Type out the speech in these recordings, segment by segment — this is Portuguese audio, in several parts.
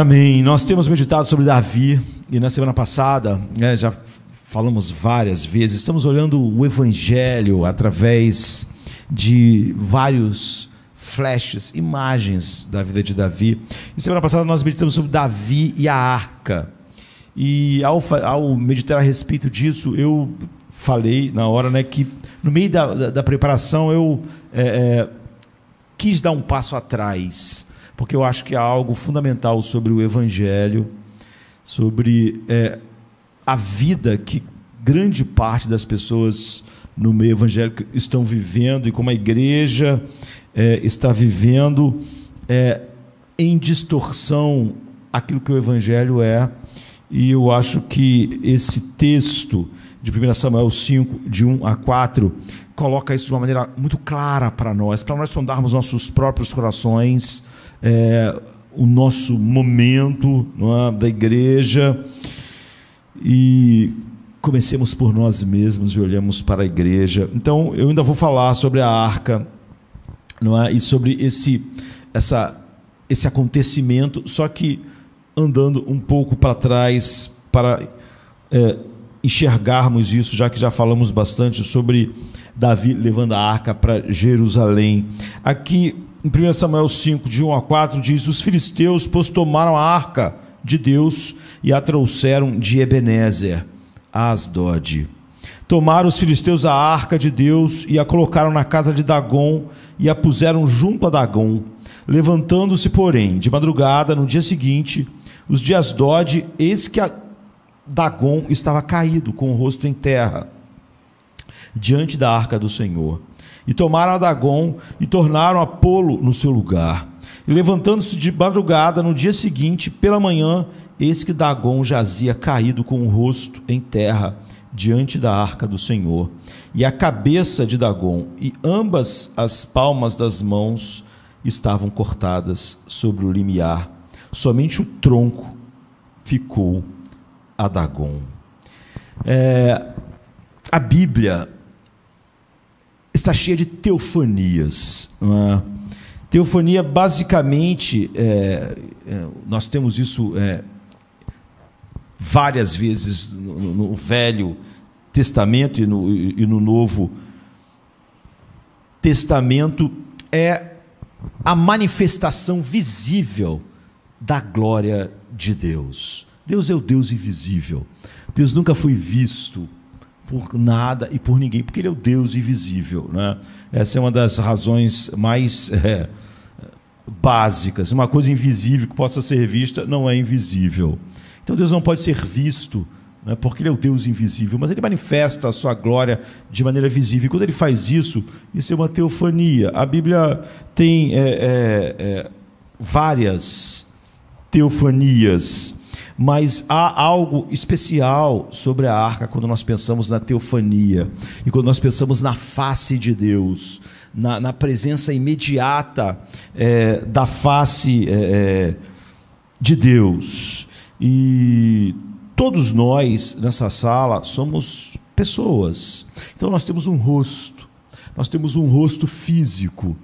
Amém. Nós temos meditado sobre Davi e na semana passada né, já falamos várias vezes. Estamos olhando o Evangelho através de vários flashes, imagens da vida de Davi. E semana passada nós meditamos sobre Davi e a arca. E ao, ao meditar a respeito disso, eu falei na hora né, que no meio da, da, da preparação eu é, é, quis dar um passo atrás porque eu acho que há algo fundamental sobre o Evangelho, sobre é, a vida que grande parte das pessoas no meio evangélico estão vivendo e como a igreja é, está vivendo é, em distorção aquilo que o Evangelho é. E eu acho que esse texto de 1 Samuel 5, de 1 a 4, coloca isso de uma maneira muito clara para nós, para nós sondarmos nossos próprios corações é, o nosso momento é, da igreja e comecemos por nós mesmos e olhamos para a igreja. Então, eu ainda vou falar sobre a arca não é? e sobre esse, essa, esse acontecimento, só que andando um pouco para trás para é, enxergarmos isso, já que já falamos bastante sobre Davi levando a arca para Jerusalém. Aqui em 1 Samuel 5, de 1 a 4, diz: Os filisteus, pois, tomaram a arca de Deus e a trouxeram de Ebenezer, a Asdod. Tomaram os filisteus a arca de Deus e a colocaram na casa de Dagom e a puseram junto a Dagom. Levantando-se, porém, de madrugada, no dia seguinte, os de Asdod, eis que Dagom estava caído, com o rosto em terra, diante da arca do Senhor e tomaram Adagon e tornaram Apolo no seu lugar. E levantando-se de madrugada no dia seguinte, pela manhã, eis que Dagon jazia caído com o rosto em terra diante da arca do Senhor, e a cabeça de Dagon e ambas as palmas das mãos estavam cortadas sobre o limiar. Somente o tronco ficou a Dagon. É, a Bíblia está cheia de teofanias. É? Teofania, basicamente, é, é nós temos isso é, várias vezes no, no, Velho Testamento e no, e no Novo Testamento, é a manifestação visível da glória de Deus. Deus é o Deus invisível. Deus nunca foi visto por nada e por ninguém, porque ele é o Deus invisível. Né? Essa é uma das razões mais é, básicas. Uma coisa invisível que possa ser vista não é invisível. Então Deus não pode ser visto, né? porque Ele é o Deus invisível, mas Ele manifesta a sua glória de maneira visível. E quando Ele faz isso, isso é uma teofania. A Bíblia tem é, é, é várias teofanias mas há algo especial sobre a arca quando nós pensamos na teofania e quando nós pensamos na face de Deus, na, na presença imediata é, da face é, é de Deus. E todos nós nessa sala somos pessoas. Então nós temos um rosto, nós temos um rosto físico.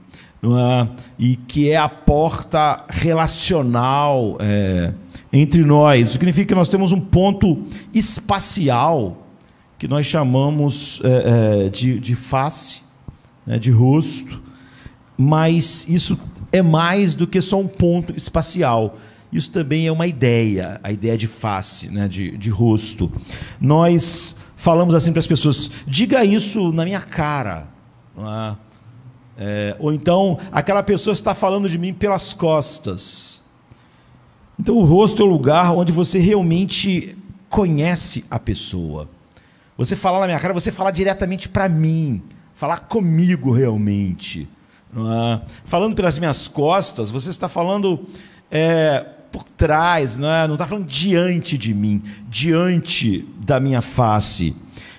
É? e que é a porta relacional é, entre nós. Significa que nós temos um ponto espacial que nós chamamos é, é, de, de face, né, de rosto, mas isso é mais do que só um ponto espacial. Isso também é uma ideia, a ideia de face, né, de, de rosto. Nós falamos assim para as pessoas: diga isso na minha cara. É? é? ou então, aquela pessoa está falando de mim pelas costas. Então, o rosto é o lugar onde você realmente conhece a pessoa. Você falar na minha cara, você falar diretamente para mim, falar comigo realmente. É? Falando pelas minhas costas, você está falando é, por trás, não é? Não está falando diante de mim, diante da minha face.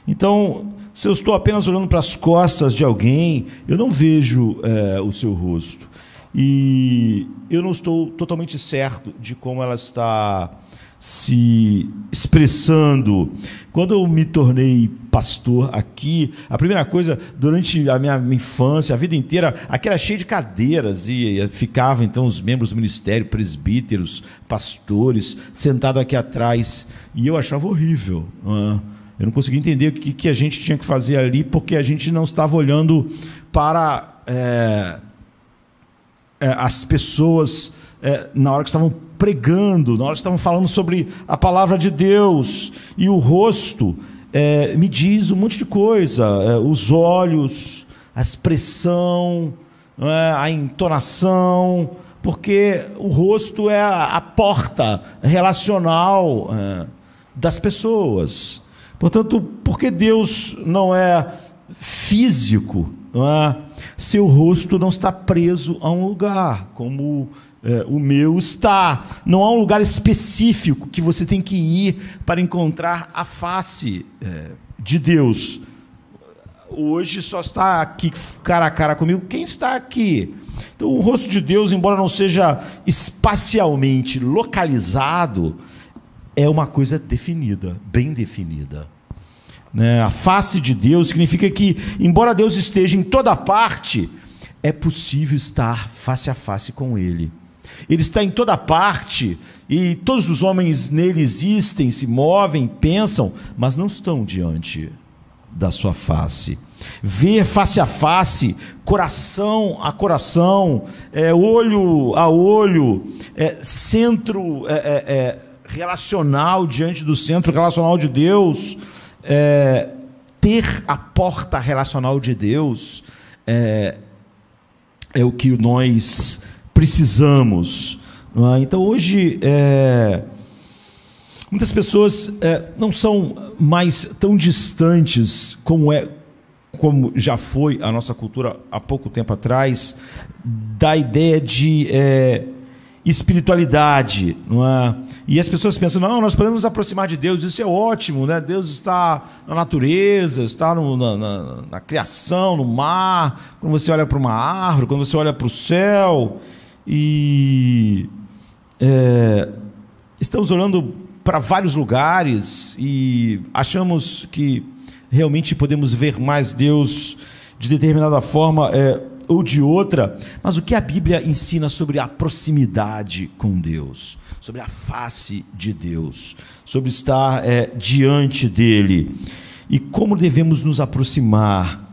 Então, se eu estou apenas olhando para as costas de alguém, eu não vejo é, o seu rosto. E eu não estou totalmente certo de como ela está se expressando. Quando eu me tornei pastor aqui, a primeira coisa, durante a minha, infância, a vida inteira, aqui era cheio de cadeiras e, ficavam ficava então os membros do ministério, presbíteros, pastores, sentado aqui atrás e eu achava horrível. É? eu não conseguia entender o que, que a gente tinha que fazer ali porque a gente não estava olhando para. É, é, as pessoas, é, na hora que estavam pregando, na hora que estavam falando sobre a palavra de Deus e o rosto, é, me diz um monte de coisa, os olhos, a expressão, a entonação, porque o rosto é a, porta relacional das pessoas. Portanto, porque Deus não é físico, não é? seu rosto não está preso a um lugar, como é, o meu está. Não há um lugar específico que você tem que ir para encontrar a face é, de Deus. Hoje só está aqui cara a cara comigo quem está aqui. Então, o rosto de Deus, embora não seja espacialmente localizado, é uma coisa definida, bem definida né, a face de Deus, significa que, embora Deus esteja em toda parte, é possível estar face a face com Ele. Ele está em toda parte e todos os homens nele existem, se movem, pensam, mas não estão diante da sua face. Ver face a face, coração a coração, é, olho a olho, é, centro é, é, é relacional diante do centro relacional de Deus é, ter a porta relacional de Deus é, é o que nós precisamos. É? Então, hoje, é, muitas pessoas é, não são mais tão distantes como é como já foi a nossa cultura há pouco tempo atrás, da ideia de é, espiritualidade, não é? E as pessoas pensam, não, nós podemos nos aproximar de Deus, isso é ótimo, né? Deus está na natureza, está no, na, na, na, criação, no mar, quando você olha para uma árvore, quando você olha para o céu, e é, estamos olhando para vários lugares e achamos que realmente podemos ver mais Deus de determinada forma. É, ou de outra, mas o que a Bíblia ensina sobre a proximidade com Deus, sobre a face de Deus, sobre estar é, diante dele e como devemos nos aproximar.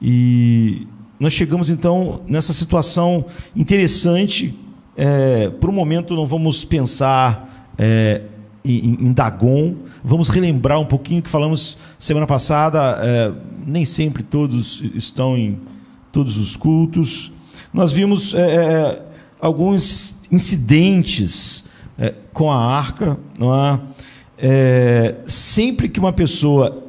E nós chegamos então nessa situação interessante. É, por um momento, não vamos pensar é, em, em Dagon, vamos relembrar um pouquinho que falamos semana passada. É, nem sempre todos estão em todos os cultos. Nós vimos é, é, é, alguns incidentes é, com a arca, não é? é? Sempre que uma pessoa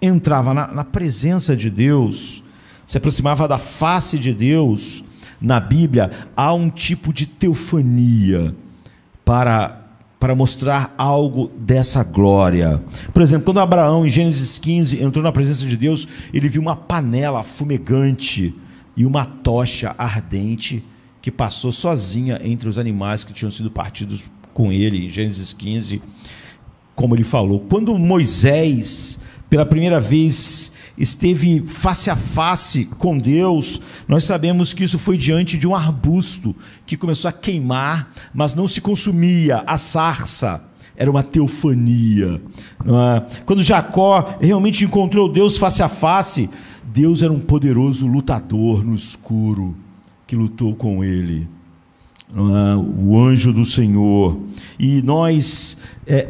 entrava na, na presença de Deus, se aproximava da face de Deus, na Bíblia há um tipo de teofania para para mostrar algo dessa glória. Por exemplo, quando Abraão, em Gênesis 15, entrou na presença de Deus, ele viu uma panela fumegante e uma tocha ardente que passou sozinha entre os animais que tinham sido partidos com ele, em Gênesis 15, como ele falou. Quando Moisés, pela primeira vez, esteve face a face com Deus, nós sabemos que isso foi diante de um arbusto que começou a queimar, mas não se consumia a sarça. Era uma teofania. É? Quando Jacó realmente encontrou Deus face a face, Deus era um poderoso lutador no escuro que lutou com ele. É? O anjo do Senhor. E nós, é,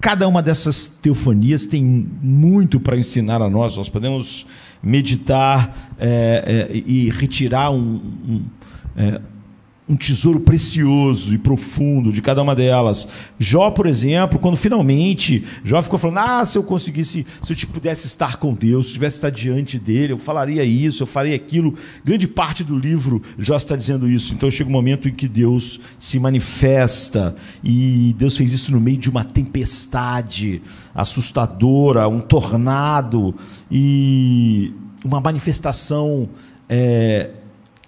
Cada uma dessas teofanias tem muito para ensinar a nós. Nós podemos meditar é, é, e retirar um, um eh, um tesouro precioso e profundo de cada uma delas. Jó, por exemplo, quando finalmente Jó ficou falando: "Ah, se eu conseguisse, se eu te pudesse estar com Deus, se eu tivesse estar diante dele, eu falaria isso, eu faria aquilo". Grande parte do livro Jó está dizendo isso. Então chega um momento em que Deus se manifesta e Deus fez isso no meio de uma tempestade assustadora, um tornado e uma manifestação é,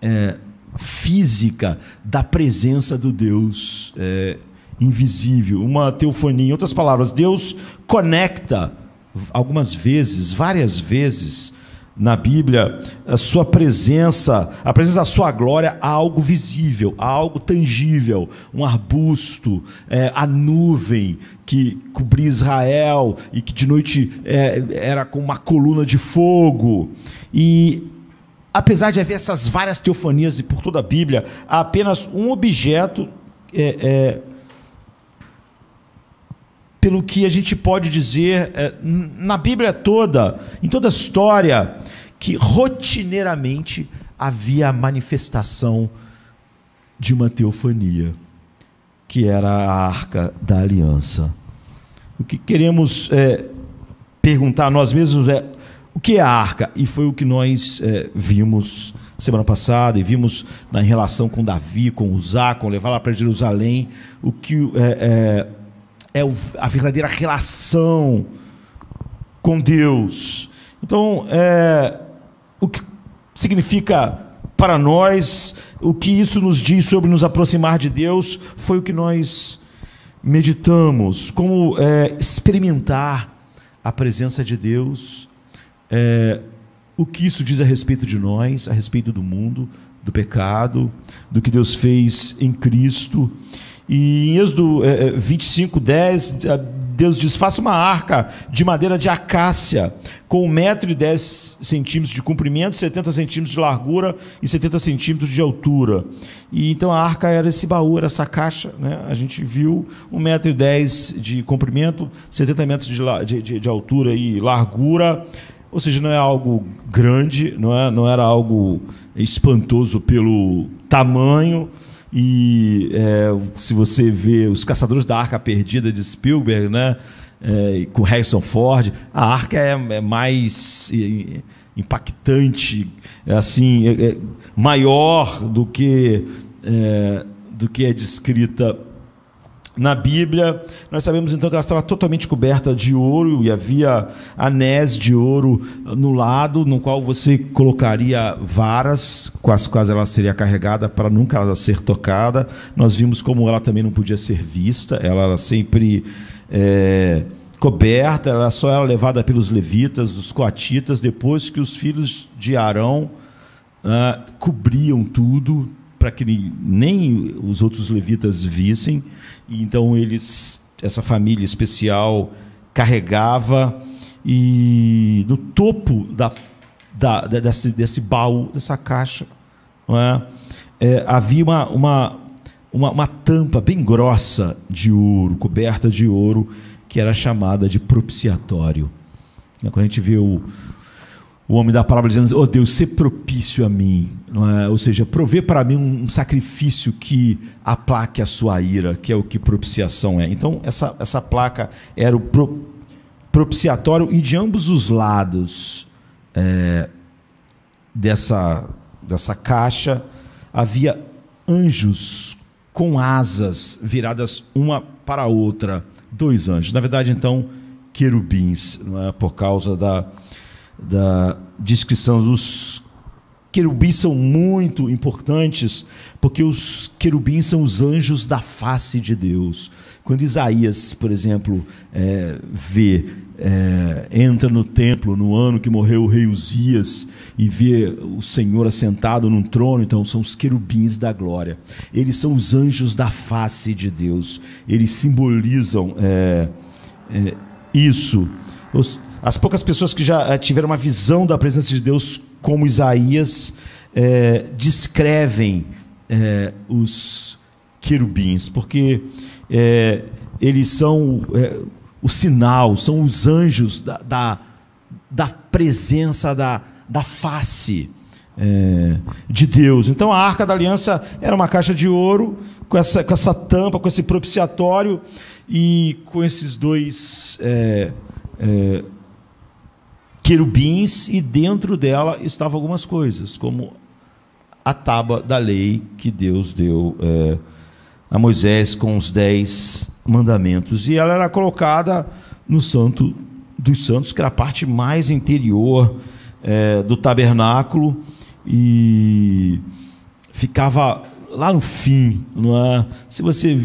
é, física da presença do Deus é, invisível, uma teofonia. Em outras palavras, Deus conecta algumas vezes, várias vezes na Bíblia, a sua presença, a presença da sua glória a algo visível, a algo tangível, um arbusto, é, a nuvem que cobria Israel e que de noite é, era como uma coluna de fogo. E apesar de haver essas várias teofanias por toda a Bíblia, há apenas um objeto é, é, pelo que a gente pode dizer é, na Bíblia toda, em toda a história, que rotineiramente havia a manifestação de uma teofania, que era a Arca da Aliança. O que queremos é, perguntar a nós mesmos é o que é a arca? E foi o que nós é, vimos semana passada e vimos na relação com Davi, com Uzá, com levar lá para Jerusalém, o que eh, eh, é, é, é, a verdadeira relação com Deus. Então, o que significa para nós, o que isso nos diz sobre nos aproximar de Deus, foi o que nós meditamos, como experimentar a presença de Deus é, o que isso diz a respeito de nós, a respeito do mundo, do pecado, do que Deus fez em Cristo. E em Êxodo é, 25, é, 10, Deus diz: faça uma arca de madeira de acácia, com 1,10 centímetros de comprimento, 70 centímetros de largura e 70 centímetros de altura. E então a arca era esse baú, era essa caixa. Né? A gente viu 1,10m de comprimento, 70 metros de, de, de, de altura e largura. Ou seja, não é algo grande, não, é, não era algo espantoso pelo tamanho. E é, se você vê os Caçadores da Arca Perdida de Spielberg, né? É, com Harrison Ford, a arca é, é mais impactante, é assim, é, é maior do que, do que é descrita na Bíblia. Nós sabemos então que ela estava totalmente coberta de ouro e havia anéis de ouro no lado, no qual você colocaria varas com as quais ela seria carregada para nunca ela ser tocada. Nós vimos como ela também não podia ser vista, ela era sempre. É, coberta, ela só era levada pelos levitas, os coatitas, depois que os filhos de Arão ah, cobriam tudo, para que nem os outros levitas vissem. E então eles, essa família especial carregava e no topo da, da desse, desse baú, dessa caixa, é? É, havia uma, uma, uma, uma tampa bem grossa de ouro, coberta de ouro, que era chamada de propiciatório. Quando a gente vê o, o homem da parábola dizendo: Oh Deus, ser propício a mim. É? Ou seja, prover para mim um, sacrifício que aplaque a sua ira, que é o que propiciação é. Então, essa, essa placa era o pro, propiciatório e de ambos os lados é, dessa, dessa caixa havia anjos com asas viradas uma para a outra. Dois anjos. Na verdade, então, querubins, é? por causa da, da descrição dos Querubins são muito importantes, porque os querubins são os anjos da face de Deus. Quando Isaías, por exemplo, é, vê, é, entra no templo no ano que morreu o rei Uzias e vê o Senhor assentado num trono, então são os querubins da glória. Eles são os anjos da face de Deus. Eles simbolizam é, é isso. Os, as poucas pessoas que já é, tiveram uma visão da presença de Deus como Isaías, é, descrevem é, os querubins, porque é, eles são é, o sinal, são os anjos da, da, da presença, da, da face é, de Deus. Então a arca da aliança era uma caixa de ouro com essa, com essa tampa, com esse propiciatório e com esses dois. É, é querubins e dentro dela estavam algumas coisas, como a tábua da lei que Deus deu é, a Moisés com os dez mandamentos. E ela era colocada no Santo dos Santos, que era a parte mais interior é, do tabernáculo, e ficava lá no fim, não é? Se você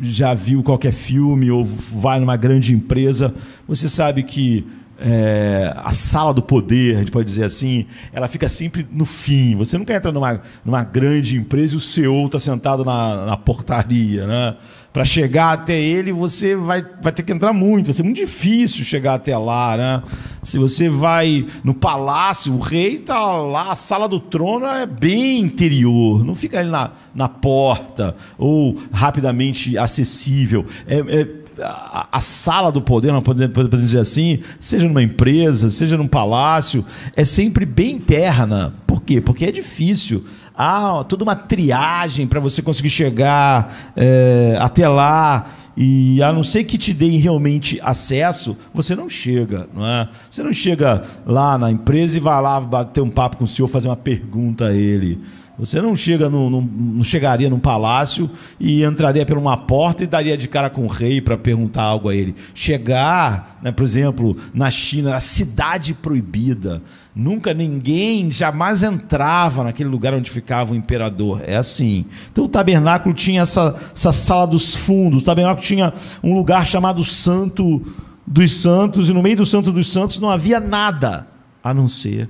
já viu qualquer filme ou vai numa grande empresa, você sabe que é, a sala do poder, a gente pode dizer assim, ela fica sempre no fim. Você nunca entra numa, numa grande empresa e o CEO está sentado na, na, portaria, né? Para chegar até ele, você vai, vai ter que entrar muito, vai ser muito difícil chegar até lá, né? Se você vai no palácio, o rei está lá, a sala do trono é bem interior, não fica ali na, na porta ou rapidamente acessível. é, é a, sala do poder, não podemos dizer assim, seja numa empresa, seja num palácio, é sempre bem interna. Por quê? Porque é difícil há ah, toda uma triagem para você conseguir chegar é, até lá. E a não ser que te deem realmente acesso, você não chega, não é? Você não chega lá na empresa e vai lá bater um papo com o senhor, fazer uma pergunta a ele. Você não chega não chegaria num palácio e entraria por uma porta e daria de cara com o rei para perguntar algo a ele. Chegar, né, por exemplo, na China, a cidade proibida. Nunca ninguém jamais entrava naquele lugar onde ficava o imperador. É assim. Então o tabernáculo tinha essa, essa sala dos fundos. O tabernáculo tinha um lugar chamado Santo dos Santos, e no meio do Santo dos Santos não havia nada a não ser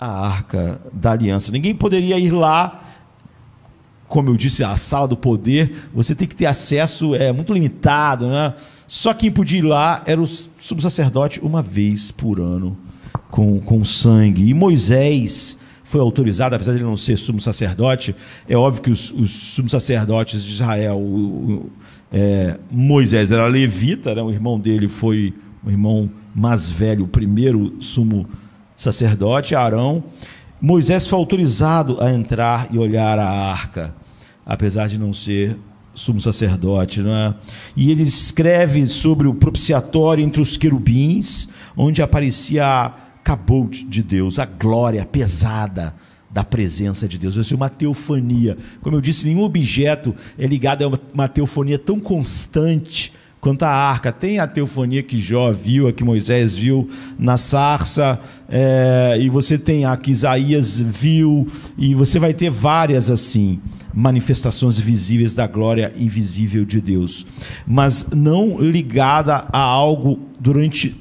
a arca da aliança. Ninguém poderia ir lá, como eu disse, a sala do poder. Você tem que ter acesso, é muito limitado, né? Só quem podia ir lá era o sumo sacerdote uma vez por ano com, com sangue. E Moisés foi autorizado, apesar de ele não ser sumo sacerdote, é óbvio que os, os sumos sacerdotes de Israel, o, o, é, Moisés era levita, né? o irmão dele foi o irmão mais velho, o primeiro sumo sacerdote sacerdote Arão, Moisés foi autorizado a entrar e olhar a arca, apesar de não ser sumo sacerdote, não é? E ele escreve sobre o propiciatório entre os querubins, onde aparecia a cabote de Deus, a glória pesada da presença de Deus. Isso é uma teofania. Como eu disse, nenhum objeto é ligado a uma teofonia tão constante quanto à arca. Tem a teofonia que Jó viu, a que Moisés viu na sarça, é, e você tem a que Isaías viu, e você vai ter várias assim manifestações visíveis da glória invisível de Deus, mas não ligada a algo durante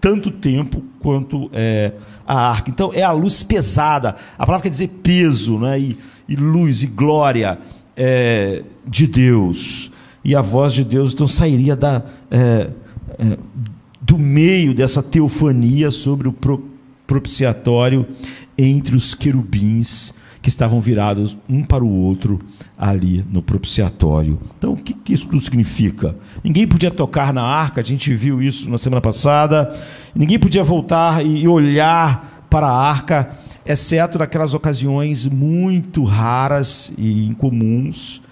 tanto tempo quanto é, a arca. Então é a luz pesada. A palavra quer dizer peso, né? E, e luz e glória é, de Deus e a voz de Deus então sairia da, é, é, do meio dessa teofania sobre o pro, propiciatório entre os querubins que estavam virados um para o outro ali no propiciatório. Então, o que, que isso tudo significa? Ninguém podia tocar na arca, a gente viu isso na semana passada. Ninguém podia voltar e olhar para a arca, exceto naquelas ocasiões muito raras e incomuns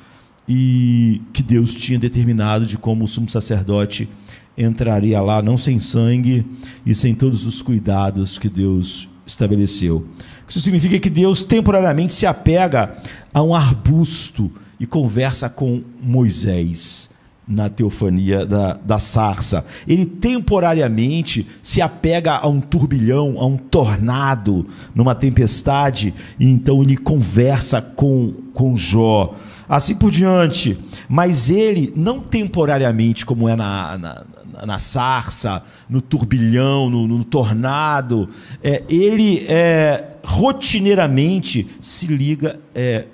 e que Deus tinha determinado de como o sumo sacerdote entraria lá, não sem sangue e sem todos os cuidados que Deus estabeleceu. Isso significa que Deus temporariamente se apega a um arbusto e conversa com Moisés na teofania da, da sarça. Ele temporariamente se apega a um turbilhão, a um tornado, numa tempestade, e então ele conversa com, com Jó assim por diante. Mas ele, não temporariamente, como é na, na, na sarça, no turbilhão, no, no tornado, é, ele é, rotineiramente se liga é,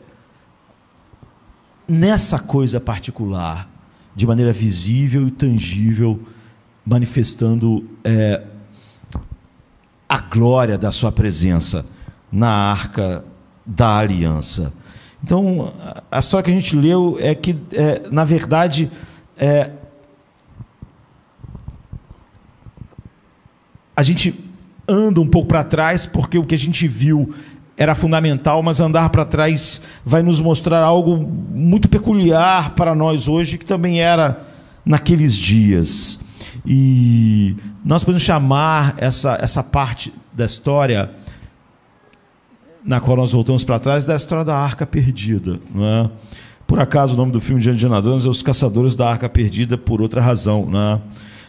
nessa coisa particular, de maneira visível e tangível, manifestando é, a glória da sua presença na arca da aliança. Então, a história que a gente leu é que, é, na verdade, é, a gente anda um pouco para trás porque o que a gente viu era fundamental, mas andar para trás vai nos mostrar algo muito peculiar para nós hoje, que também era naqueles dias. E nós podemos chamar essa, essa parte da história na qual nós voltamos para trás, da história da Arca Perdida. Né? Por acaso, o nome do filme de Indiana Jones é Os Caçadores da Arca Perdida, por outra razão, né?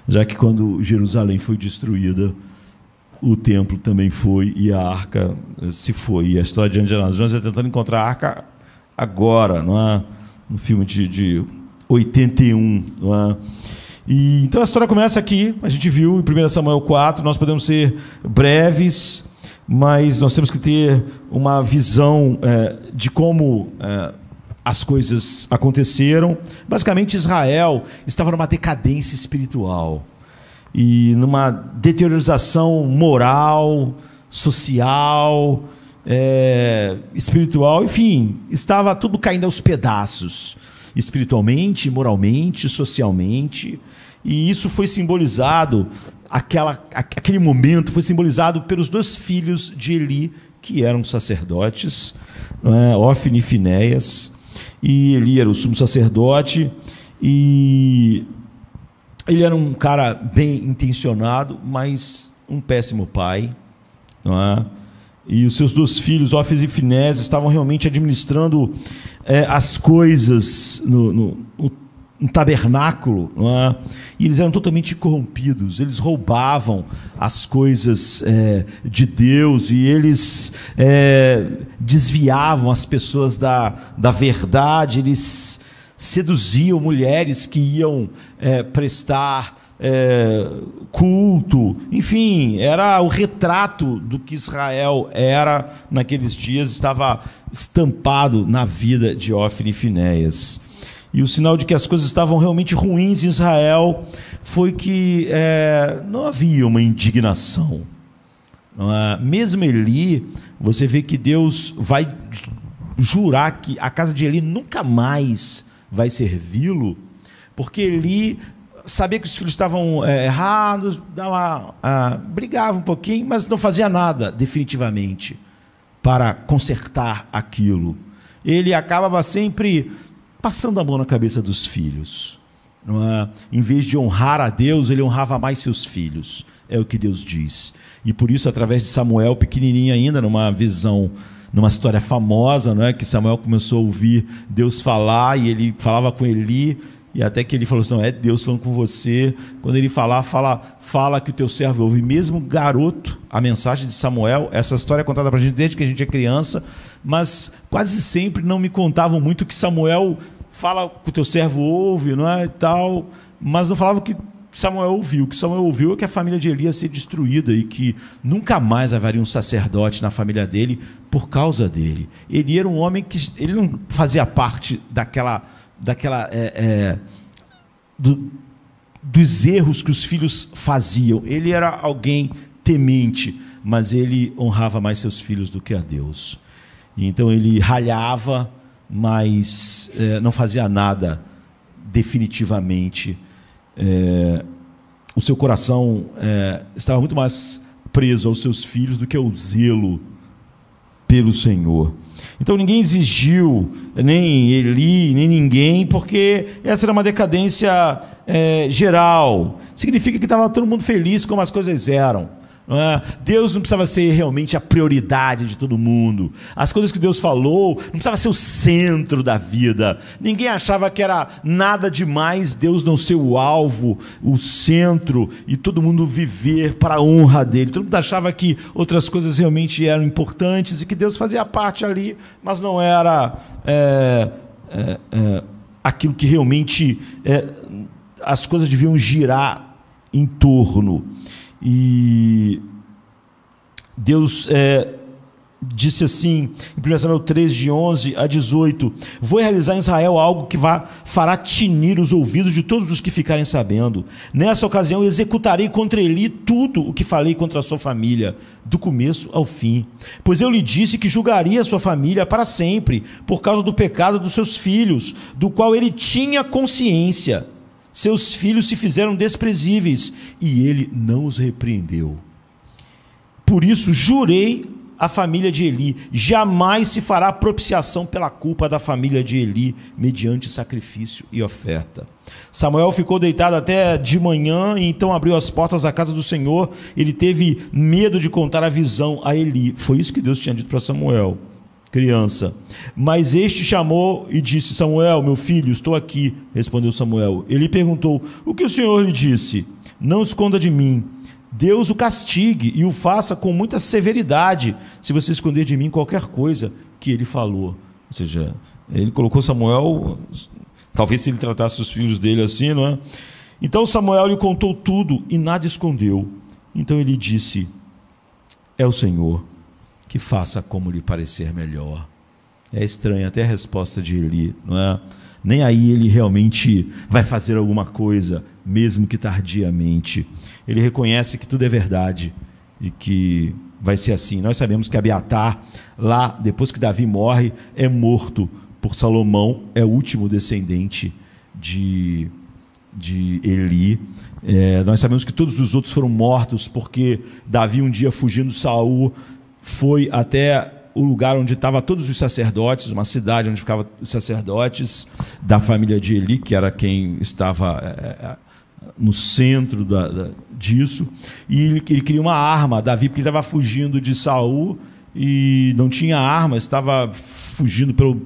já que quando Jerusalém foi destruída, o templo também foi e a arca eh, se foi. E a história de Indiana Jones é tentando encontrar a arca agora, não é? filme de, de 81. Não é? E, então a história começa aqui, a gente viu em 1 Samuel 4, nós podemos ser breves mas nós temos que ter uma visão é, de como é, as coisas aconteceram. Basicamente, Israel estava numa decadência espiritual e numa deteriorização moral, social, é, espiritual, enfim, estava tudo caindo aos pedaços, espiritualmente, moralmente, socialmente. E isso foi simbolizado aquela, aquele momento foi simbolizado pelos dois filhos de Eli, que eram sacerdotes, é? Ofni e Finéias. E Eli era o sumo sacerdote e ele era um cara bem intencionado, mas um péssimo pai, não é? E os seus dois filhos, Ofes e Finés, estavam realmente administrando é, as coisas no, no, no, um tabernáculo, é? e eles eram totalmente corrompidos, eles roubavam as coisas é, de Deus e eles é, desviavam as pessoas da, da verdade, eles seduziam mulheres que iam é, prestar é, culto, enfim, era o retrato do que Israel era naqueles dias, estava estampado na vida de Ofne e Finéias. E o sinal de que as coisas estavam realmente ruins em Israel foi que é, não havia uma indignação. É? Mesmo Eli, você vê que Deus vai jurar que a casa de Eli nunca mais vai servi-lo, porque Eli sabia que os filhos estavam é, errados, dava, ah, brigava um pouquinho, mas não fazia nada definitivamente para consertar aquilo. Ele acabava sempre passando a mão na cabeça dos filhos. É? Em vez de honrar a Deus, ele honrava mais seus filhos. É o que Deus diz. E por isso, através de Samuel, pequenininho ainda, numa visão, numa história famosa, não é? que Samuel começou a ouvir Deus falar e ele falava com Eli. E até que ele falou assim: não, é Deus falando com você. Quando ele falar, fala, fala que o teu servo ouve. Mesmo garoto, a mensagem de Samuel, essa história é contada para a gente desde que a gente é criança mas quase sempre não me contavam muito que Samuel fala que o teu servo ouve, não é? Tal, mas não falavam que Samuel ouviu. O que Samuel ouviu é que a família de Eli ia ser destruída e que nunca mais haveria um sacerdote na família dele por causa dele. Ele era um homem que ele não fazia parte daquela, daquela é, é, do, dos erros que os filhos faziam. Ele era alguém temente, mas ele honrava mais seus filhos do que a Deus. Então ele ralhava, mas é, não fazia nada definitivamente. É, o seu coração é, estava muito mais preso aos seus filhos do que ao zelo pelo Senhor. Então ninguém exigiu, nem Eli, nem ninguém, porque essa era uma decadência é, geral. Significa que estava todo mundo feliz como as coisas eram. É? Deus não precisava ser realmente a prioridade de todo mundo. As coisas que Deus falou não precisava ser o centro da vida. Ninguém achava que era nada demais Deus não ser o alvo, o centro e todo mundo viver para a honra dele. Todo mundo achava que outras coisas realmente eram importantes e que Deus fazia parte ali, mas não era é, é, é, aquilo que realmente é, as coisas deviam girar em torno. E Deus é, disse assim, em 1 Samuel 3, de 11 a 18: Vou realizar em Israel algo que vá, fará tinir os ouvidos de todos os que ficarem sabendo. Nessa ocasião, executarei contra ele tudo o que falei contra a sua família, do começo ao fim. Pois eu lhe disse que julgaria a sua família para sempre, por causa do pecado dos seus filhos, do qual ele tinha consciência seus filhos se fizeram desprezíveis e ele não os repreendeu. Por isso jurei à família de Eli: jamais se fará propiciação pela culpa da família de Eli, mediante sacrifício e oferta. Samuel ficou deitado até de manhã e então abriu as portas da casa do Senhor. Ele teve medo de contar a visão a Eli. Foi isso que Deus tinha dito para Samuel criança. Mas este chamou e disse: Samuel, meu filho, estou aqui. Respondeu Samuel. Ele perguntou: O que o Senhor lhe disse? Não esconda de mim. Deus o castigue e o faça com muita severidade, se você esconder de mim qualquer coisa que ele falou. Ou seja, ele colocou Samuel, talvez se ele tratasse os filhos dele assim, não é? Então Samuel lhe contou tudo e nada escondeu. Então ele disse: É o Senhor que faça como lhe parecer melhor. É estranha até a resposta de Eli, não é? Nem aí ele realmente vai fazer alguma coisa, mesmo que tardiamente. Ele reconhece que tudo é verdade e que vai ser assim. Nós sabemos que Abiatar, lá, depois que Davi morre, é morto por Salomão, é o último descendente de, de Eli. É, nós sabemos que todos os outros foram mortos porque Davi um dia fugindo de Saul foi até o lugar onde estavam todos os sacerdotes, uma cidade onde ficavam os sacerdotes da família de Eli, que era quem estava eh, eh, eh, no centro da, da, disso. E ele, ele queria uma arma, Davi, porque estava fugindo de Saul e não tinha arma, estava fugindo pelo,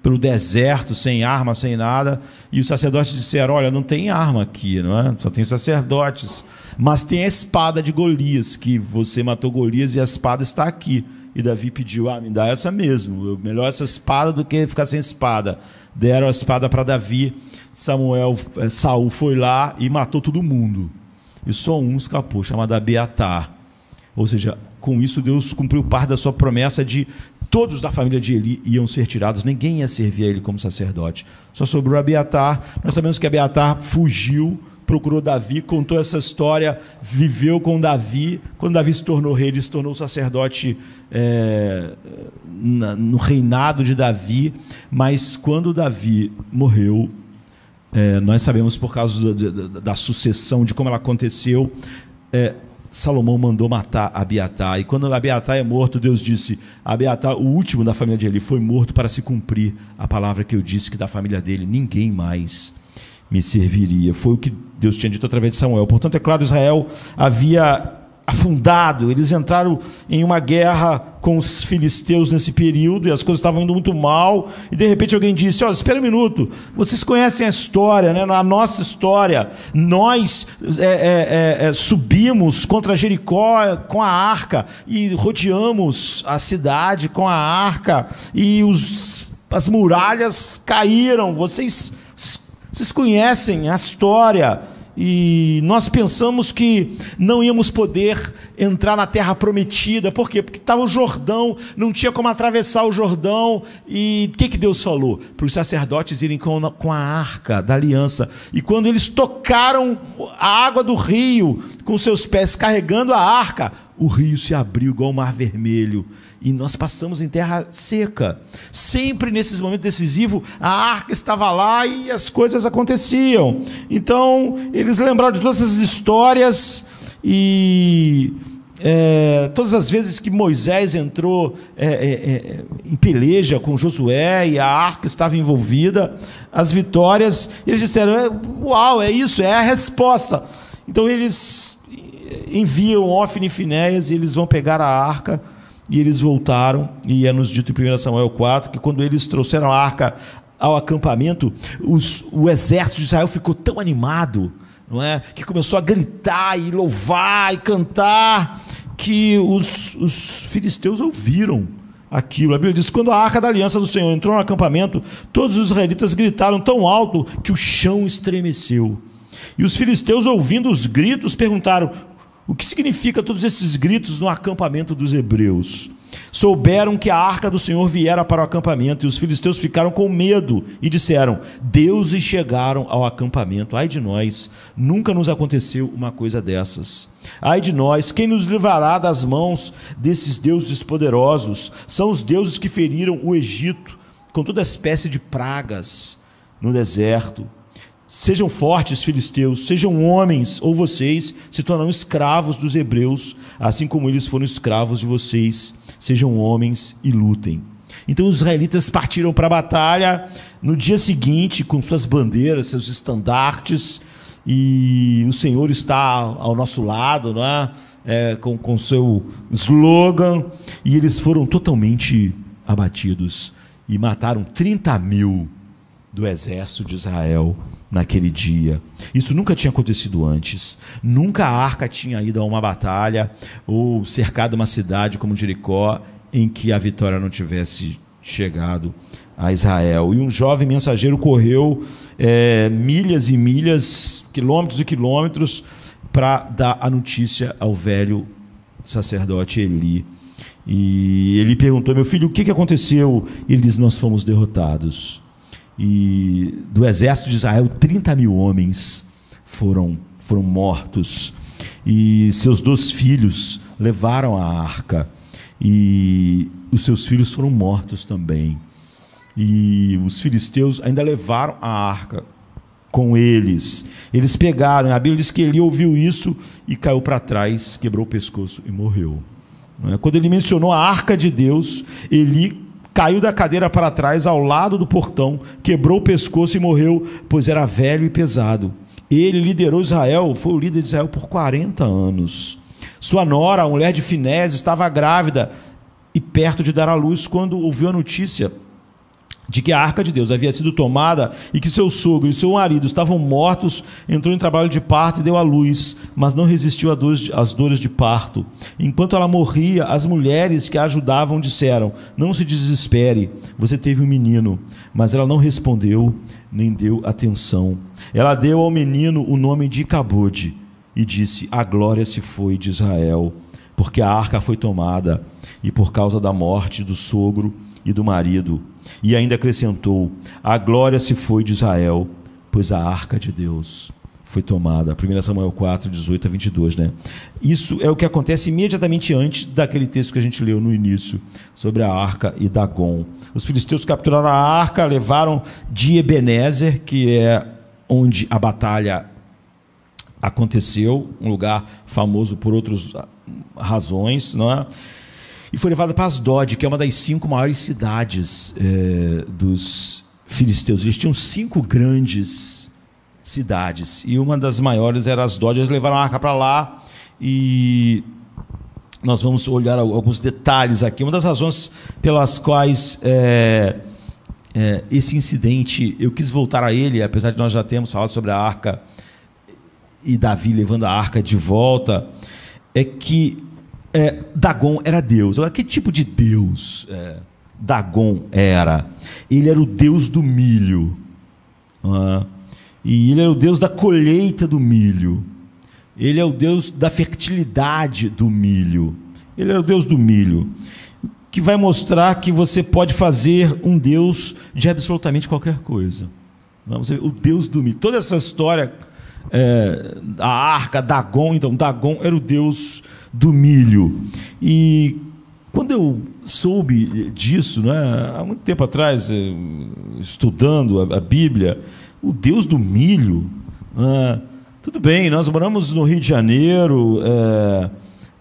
pelo deserto, sem arma, sem nada. E os sacerdotes disseram: Olha, não tem arma aqui, não é? só tem sacerdotes. Mas tem a espada de Golias, que você matou Golias e a espada está aqui. E Davi pediu: Ah, me dá essa mesmo. Melhor essa espada do que ficar sem espada. Deram a espada para Davi. Samuel, eh, Saul foi lá e matou todo mundo. E só um escapou, chamado Abiatar. Ou seja, com isso Deus cumpriu parte da sua promessa de todos da família de Eli iam ser tirados, ninguém ia servir a ele como sacerdote. Só sobrou Abiatar. Nós sabemos que Abiatar fugiu procurou Davi, contou essa história, viveu com Davi. Quando Davi se tornou rei, ele se tornou sacerdote é, na, no reinado de Davi. Mas quando Davi morreu, é, nós sabemos por causa da, da, sucessão, de como ela aconteceu, é, Salomão mandou matar Abiatar. E quando Abiatar é morto, Deus disse: Abiatar, o último da família dele, foi morto para se cumprir a palavra que eu disse que da família dele ninguém mais me serviria. Foi o que Deus tinha dito através de Samuel. Portanto, é claro, Israel havia afundado, eles entraram em uma guerra com os filisteus nesse período e as coisas estavam indo muito mal. E de repente alguém disse: Olha, espera um minuto, vocês conhecem a história, né? a nossa história. Nós é, é, é, é, subimos contra Jericó com a arca e rodeamos a cidade com a arca e os, as muralhas caíram. Vocês, vocês conhecem a história. E nós pensamos que não íamos poder entrar na terra prometida, por quê? Porque estava o Jordão, não tinha como atravessar o Jordão. E o que, que Deus falou? Para os sacerdotes irem com a arca da aliança. E quando eles tocaram a água do rio com seus pés, carregando a arca, o rio se abriu igual o mar vermelho e nós passamos em terra seca. Sempre nesses momentos decisivos, a arca estava lá e as coisas aconteciam. Então, eles lembraram de todas essas histórias e é, todas as vezes que Moisés entrou é, é, é em peleja com Josué e a arca estava envolvida, as vitórias, eles disseram: é, Uau, é isso, é a resposta. Então eles enviam Ofne e Finéias e eles vão pegar a arca. E eles voltaram, e é nos dito em 1 Samuel 4 que quando eles trouxeram a arca ao acampamento, os, o exército de Israel ficou tão animado, não é? Que começou a gritar e louvar e cantar, que os, os filisteus ouviram aquilo. A Bíblia diz: quando a arca da aliança do Senhor entrou no acampamento, todos os israelitas gritaram tão alto que o chão estremeceu. E os filisteus, ouvindo os gritos, perguntaram: o que significa todos esses gritos no acampamento dos hebreus? Souberam que a arca do Senhor viera para o acampamento, e os filisteus ficaram com medo e disseram: Deuses chegaram ao acampamento, ai de nós, nunca nos aconteceu uma coisa dessas. Ai de nós, quem nos livrará das mãos desses deuses poderosos? São os deuses que feriram o Egito com toda espécie de pragas no deserto Sejam fortes, filisteus, sejam homens, ou vocês se tornarão escravos dos hebreus, assim como eles foram escravos de vocês. Sejam homens e lutem. Então os israelitas partiram para a batalha no dia seguinte com suas bandeiras, seus estandartes, e o Senhor está ao nosso lado, não é? É, com, com seu slogan, e eles foram totalmente abatidos e mataram 30 mil do exército de Israel naquele dia. Isso nunca tinha acontecido antes. Nunca a arca tinha ido a uma batalha ou cercado uma cidade como Jericó em que a vitória não tivesse chegado a Israel. E um jovem mensageiro correu é, milhas e milhas, quilômetros e quilômetros, para dar a notícia ao velho sacerdote Eli. E ele perguntou: Meu filho, o que, aconteceu? E ele Nós fomos derrotados. E do exército de Israel, 30 mil homens foram, foram mortos. E seus dois filhos levaram a arca. E os seus filhos foram mortos também. E os filisteus ainda levaram a arca com eles. Eles pegaram, a Bíblia diz que ele ouviu isso e caiu para trás, quebrou o pescoço e morreu. É? Quando ele mencionou a arca de Deus, ele Caiu da cadeira para trás ao lado do portão, quebrou o pescoço e morreu, pois era velho e pesado. Ele liderou Israel, foi o líder de Israel por 40 anos. Sua nora, a mulher de Finés, estava grávida e perto de dar à luz quando ouviu a notícia de que a arca de Deus havia sido tomada e que seu sogro e seu marido estavam mortos, entrou em trabalho de parto e deu à luz, mas não resistiu às dores de parto. Enquanto ela morria, as mulheres que a ajudavam disseram: Não se desespere, você teve um menino. Mas ela não respondeu, nem deu atenção. Ela deu ao menino o nome de Cabode e disse: A glória se foi de Israel, porque a arca foi tomada, e por causa da morte do sogro e do marido e ainda acrescentou: A glória se foi de Israel, pois a arca de Deus foi tomada. 1 Samuel 4, 18 a 22, né? Isso é o que acontece imediatamente antes daquele texto que a gente leu no início, sobre a arca e Dagon. Os filisteus capturaram a arca, levaram de Ebenezer, que é onde a batalha aconteceu, um lugar famoso por outras razões, não é? e foi levada para Asdod, que é uma das cinco maiores cidades é, dos filisteus. Eles tinham cinco grandes cidades e uma das maiores era Asdod. Eles levaram a arca para lá e nós vamos olhar alguns detalhes aqui. Uma das razões pelas quais é, é, esse incidente, eu quis voltar a ele, apesar de nós já termos falado sobre a arca e Davi levando a arca de volta, é que é, Dagon era Deus. Agora, que tipo de Deus é, Dagon era? Ele era o Deus do milho. Ah, e ele era o Deus da colheita do milho. Ele é o Deus da fertilidade do milho. Ele era o Deus do milho. Que vai mostrar que você pode fazer um Deus de absolutamente qualquer coisa. Vamos é? ver, o Deus do milho. Toda essa história, é, a arca, Dagon, então, Dagon era o Deus do milho. E quando eu soube disso, né, há muito tempo atrás, eh, estudando a, Bíblia, o Deus do milho. Né, tudo bem, nós moramos no Rio de Janeiro, é,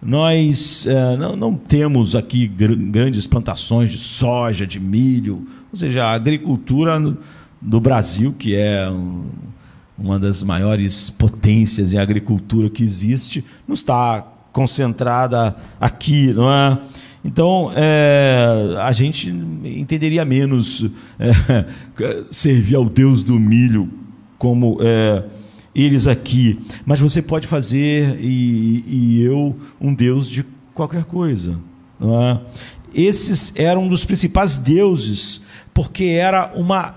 nós é, não, não, temos aqui gr grandes plantações de soja, de milho, ou seja, a agricultura do Brasil, que é um, uma das maiores potências em agricultura que existe, não está concentrada aqui, não é? Então, é, a gente entenderia menos é, servir ao Deus do milho como é, eles aqui. Mas você pode fazer, e, e eu, um Deus de qualquer coisa. É? Esses eram um dos principais deuses, porque era uma,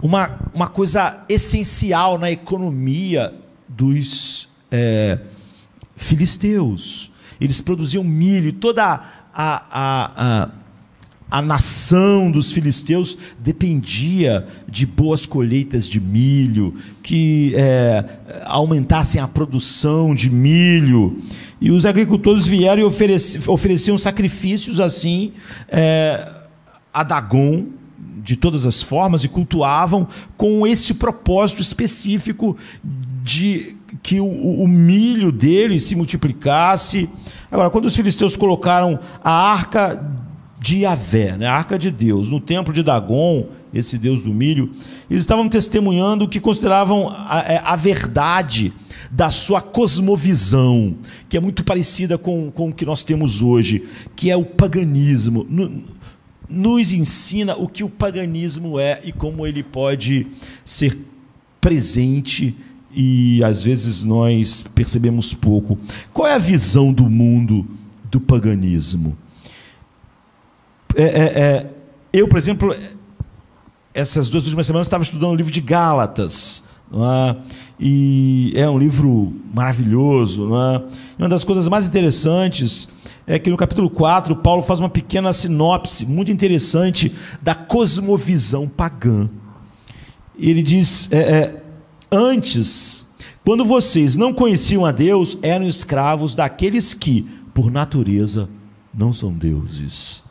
uma, uma coisa essencial na economia dos. É, filisteus. Eles produziam milho, toda a, a, a, a nação dos filisteus dependia de boas colheitas de milho, que é, aumentassem a produção de milho. E os agricultores vieram e ofereci, ofereciam sacrifícios assim é, a Dagon, de todas as formas, e cultuavam com esse propósito específico de que o, o milho dele se multiplicasse. Agora, quando os filisteus colocaram a arca de Yahvé, né? a arca de Deus, no templo de Dagon, esse deus do milho, eles estavam testemunhando o que consideravam a, é, a, verdade da sua cosmovisão, que é muito parecida com, com o que nós temos hoje, que é o paganismo. No, nos ensina o que o paganismo é e como ele pode ser presente e às vezes nós percebemos pouco. Qual é a visão do mundo do paganismo? É, é, é, eu, por exemplo, essas duas últimas semanas estava estudando o livro de Gálatas. É? E é um livro maravilhoso. É? Uma das coisas mais interessantes é que no capítulo 4, Paulo faz uma pequena sinopse muito interessante da cosmovisão pagã. Ele diz: é, é, Antes, quando vocês não conheciam a Deus, eram escravos daqueles que, por natureza, não são deuses.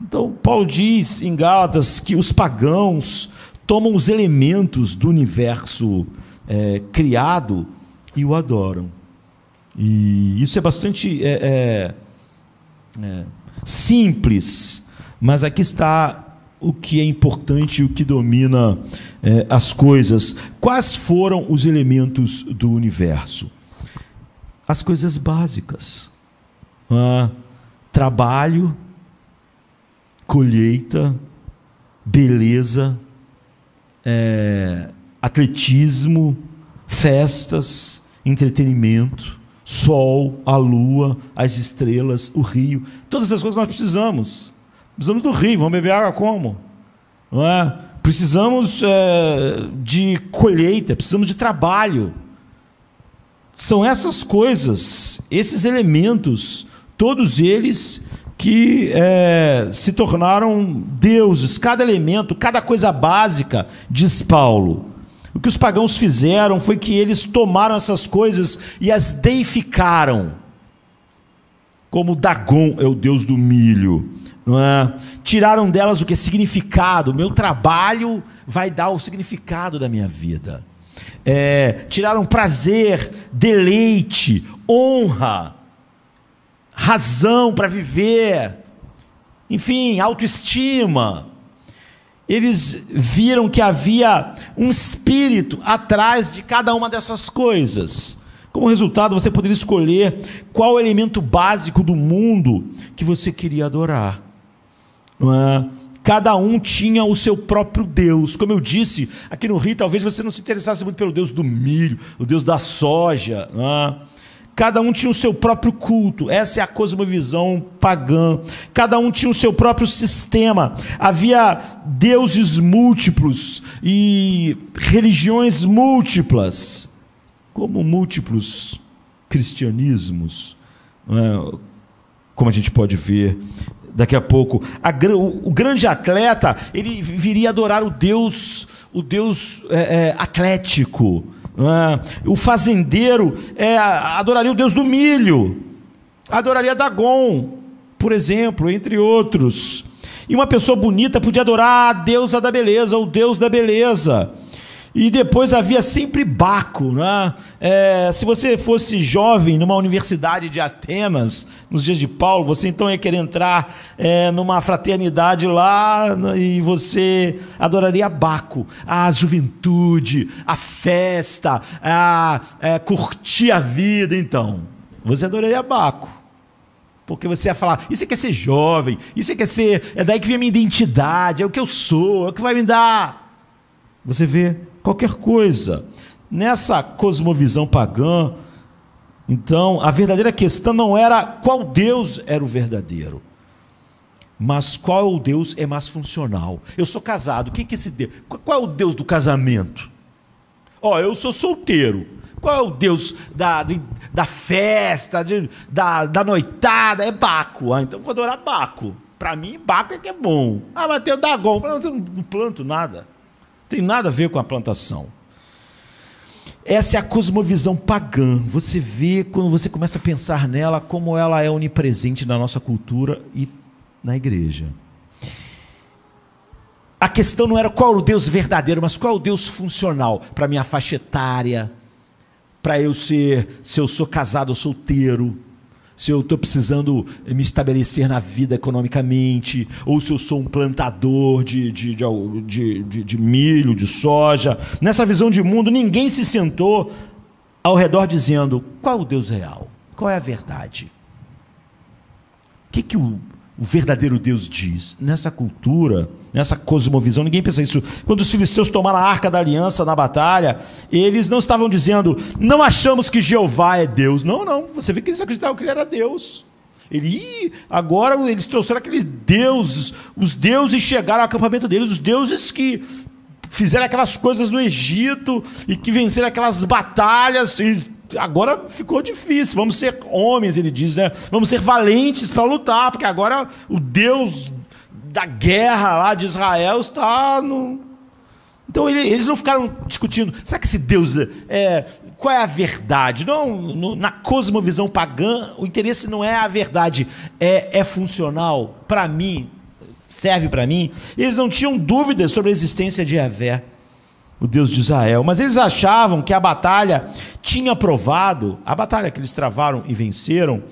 Então, Paulo diz em Gálatas que os pagãos tomam os elementos do universo é, criado e o adoram. E isso é bastante é, é, é simples, mas aqui está o que é importante e o que domina é, as coisas. Quais foram os elementos do universo? As coisas básicas: ah, trabalho, colheita, beleza, é, atletismo, festas, entretenimento, sol, a lua, as estrelas, o rio. Todas essas coisas nós precisamos. Precisamos do rio, vamos beber água como? Não é? Precisamos é, de colheita, precisamos de trabalho. São essas coisas, esses elementos, todos eles que é, se tornaram deuses. Cada elemento, cada coisa básica, diz Paulo. O que os pagãos fizeram foi que eles tomaram essas coisas e as deificaram. Como Dagon é o deus do milho não é? Tiraram delas o que? Significado. Meu trabalho vai dar o significado da minha vida. É, tiraram prazer, deleite, honra, razão para viver, enfim, autoestima. Eles viram que havia um espírito atrás de cada uma dessas coisas. Como resultado, você poderia escolher qual elemento básico do mundo que você queria adorar não é? cada um tinha o seu próprio Deus. Como eu disse, aqui no Rio talvez você não se interessasse muito pelo Deus do milho, o Deus da soja. É? Cada um tinha o seu próprio culto, essa é a cosmovisão pagã. Cada um tinha o seu próprio sistema. Havia deuses múltiplos e religiões múltiplas, como múltiplos cristianismos, é? como a gente pode ver daqui a pouco. A, o, o, grande atleta, ele viria adorar o Deus, o Deus é, é, atlético. É? O fazendeiro é, adoraria o Deus do milho, adoraria Dagon, por exemplo, entre outros. E uma pessoa bonita podia adorar a deusa da beleza, o Deus da beleza. E depois havia sempre Baco. Né? É, se você fosse jovem numa universidade de Atenas, nos dias de Paulo, você então ia querer entrar é, numa fraternidade lá né, e você adoraria Baco, a juventude, a festa, a, é, curtir a vida. Então, você adoraria Baco. Porque você ia falar, isso é quer é ser jovem, isso quer ser. É daí que vem a minha identidade, é o que eu sou, é o que vai me dar. Você vê qualquer coisa. Nessa cosmovisão pagã, então, a verdadeira questão não era qual Deus era o verdadeiro, mas qual o Deus é mais funcional. Eu sou casado, o que é esse Deus? Qual é o Deus do casamento? Ó, oh, eu sou solteiro. Qual é o Deus da, da festa, de, da, da noitada? É Baco. Ah, então vou adorar Baco. Para mim, Baco é que é bom. Ah, mas tem o Dagon. Eu não planto nada. Tem nada a ver com a plantação. Essa é a cosmovisão pagã. Você vê quando você começa a pensar nela como ela é onipresente na nossa cultura e na igreja. A questão não era qual o Deus verdadeiro, mas qual o Deus funcional para minha faixa etária, para eu ser, se eu sou casado ou solteiro, se eu estou precisando me estabelecer na vida economicamente, ou se eu sou um plantador de, de, de, de, de milho, de soja. Nessa visão de mundo, ninguém se sentou ao redor dizendo qual o Deus real, qual é a verdade. O que, que o o verdadeiro Deus diz. Nessa cultura, nessa cosmovisão, ninguém pensa isso. Quando os filisteus tomaram a arca da aliança na batalha, eles não estavam dizendo, não achamos que Jeová é Deus. Não, não. Você vê que eles acreditavam que ele era Deus. Ele, agora eles trouxeram aqueles deuses, os deuses chegaram ao acampamento deles, os deuses que fizeram aquelas coisas no Egito e que venceram aquelas batalhas e agora ficou difícil. Vamos ser homens, ele diz, né? Vamos ser valentes para lutar, porque agora o Deus da guerra lá de Israel está no. Então eles não ficaram discutindo. Será que esse Deus é qual é a verdade? Não, no, na cosmovisão pagã o interesse não é a verdade, é, é funcional para mim, serve para mim. Eles não tinham dúvidas sobre a existência de Javé o Deus de Israel. Mas eles achavam que a batalha tinha provado, a batalha que eles travaram e venceram,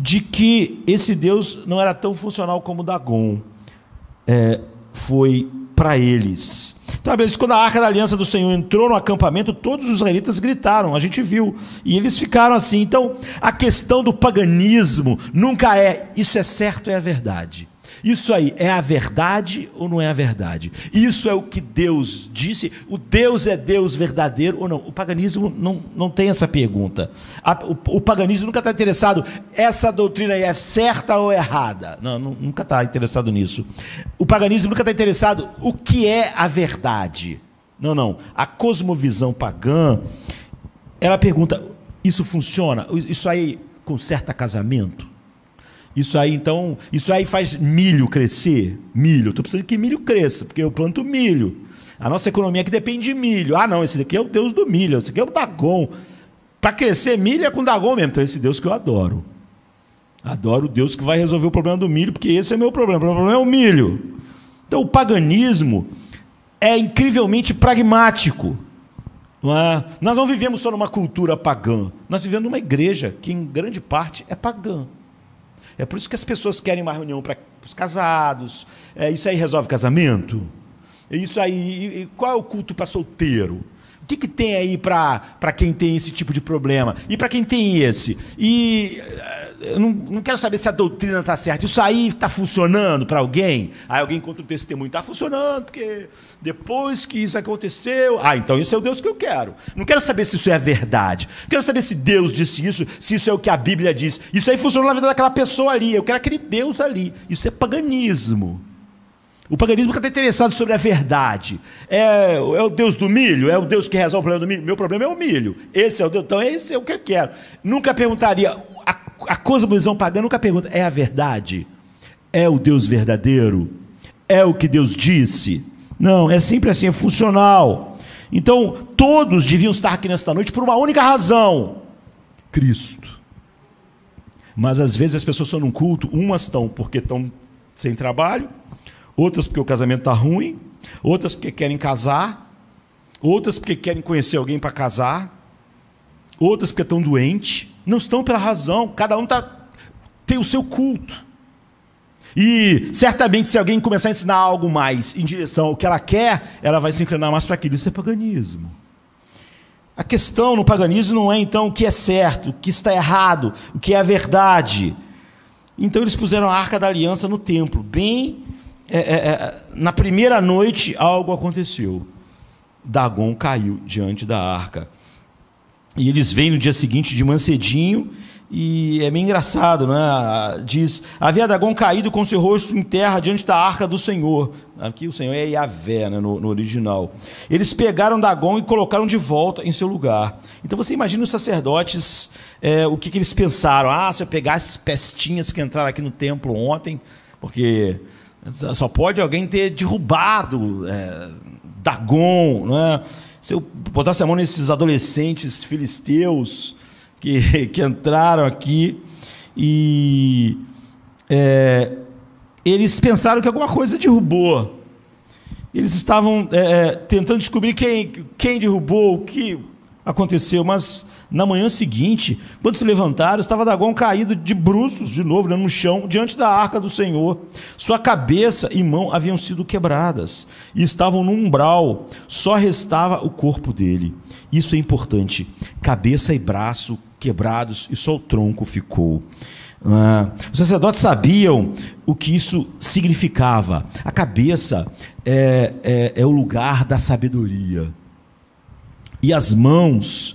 de que esse Deus não era tão funcional como Dagon é, foi para eles. Então, quando a arca da aliança do Senhor entrou no acampamento, todos os israelitas gritaram, a gente viu, e eles ficaram assim. Então, a questão do paganismo nunca é isso é certo, é a verdade. Isso aí é a verdade ou não é a verdade? Isso é o que Deus disse? O Deus é Deus verdadeiro ou não? O paganismo não, não tem essa pergunta. A, o, o, paganismo nunca está interessado, essa doutrina aí é certa ou errada? Não, nunca está interessado nisso. O paganismo nunca está interessado, o que é a verdade? Não, não. A cosmovisão pagã, ela pergunta, isso funciona? Isso aí conserta casamento? Isso aí, então, isso aí faz milho crescer? Milho. Estou precisando que milho cresça, porque eu planto milho. A nossa economia que depende de milho. Ah, não, esse daqui é o deus do milho, esse aqui é o Dagon. Para crescer milho é com Dagon mesmo. Então, esse deus que eu adoro. Adoro o deus que vai resolver o problema do milho, porque esse é meu problema. O meu problema é o milho. Então, o paganismo é incrivelmente pragmático. É? Nós não vivemos só numa cultura pagã, nós vivemos numa igreja que, em grande parte, é pagã. É por isso que as pessoas querem uma reunião para os casados. É, isso aí resolve casamento? Isso aí. qual é o culto para solteiro? que, que tem aí para quem tem esse tipo de problema? E para quem tem esse? E eh, eu não, não quero saber se a doutrina está certa. Isso aí está funcionando para alguém? Aí alguém conta o testemunho. Está funcionando, porque depois que isso aconteceu. Ah, então isso é o Deus que eu quero. Não quero saber se isso é verdade. Quero saber se Deus disse isso, se isso é o que a Bíblia diz. Isso aí funcionou na vida daquela pessoa ali. Eu quero aquele Deus ali. Isso é paganismo. O paganismo está interessado sobre a verdade. É, é, o Deus do milho? É o Deus que resolve o problema do milho? Meu problema é o milho. Esse é o Deus, então esse é o que eu quero. Nunca perguntaria, a, a cosmovisão pagã nunca pergunta, é a verdade? É o Deus verdadeiro? É o que Deus disse? Não, é sempre assim, é funcional. Então, todos deviam estar aqui nesta noite por uma única razão: Cristo. Mas às vezes as pessoas estão num culto, umas estão porque estão sem trabalho, outras porque o casamento está ruim, outras porque querem casar, outras porque querem conhecer alguém para casar, outras porque estão doentes. Não estão pela razão, cada um tá, tem o seu culto. E certamente, se alguém começar a ensinar algo mais em direção ao que ela quer, ela vai se inclinar mais para aquilo. Isso é paganismo. A questão no paganismo não é então o que é certo, o que está errado, o que é a verdade. Então eles puseram a arca da aliança no templo, bem é, é, é, na primeira noite algo aconteceu. Dagon caiu diante da arca. E eles vêm no dia seguinte de mansedinho, e é meio engraçado, né? Diz: Havia Dagon caído com seu rosto em terra diante da arca do Senhor. Aqui o Senhor é Yahvé né? no, no original. Eles pegaram Dagon e colocaram de volta em seu lugar. Então você imagina os sacerdotes, é, o que, que eles pensaram? Ah, se eu pegar essas pestinhas que entraram aqui no templo ontem, porque só pode alguém ter derrubado é, Dagon, né? Se eu botasse a mão nesses adolescentes filisteus que, que entraram aqui e é, eles pensaram que alguma coisa derrubou. Eles estavam é, é tentando descobrir quem, quem derrubou, o que aconteceu, mas na manhã seguinte, quando se levantaram, estava Dagom caído de bruços, de novo, né, no chão, diante da arca do Senhor. Sua cabeça e mão haviam sido quebradas e estavam no umbral, só restava o corpo dele. Isso é importante. Cabeça e braço quebrados e só o tronco ficou. Ah, os sacerdotes sabiam o que isso significava. A cabeça é, é, é o lugar da sabedoria. E as mãos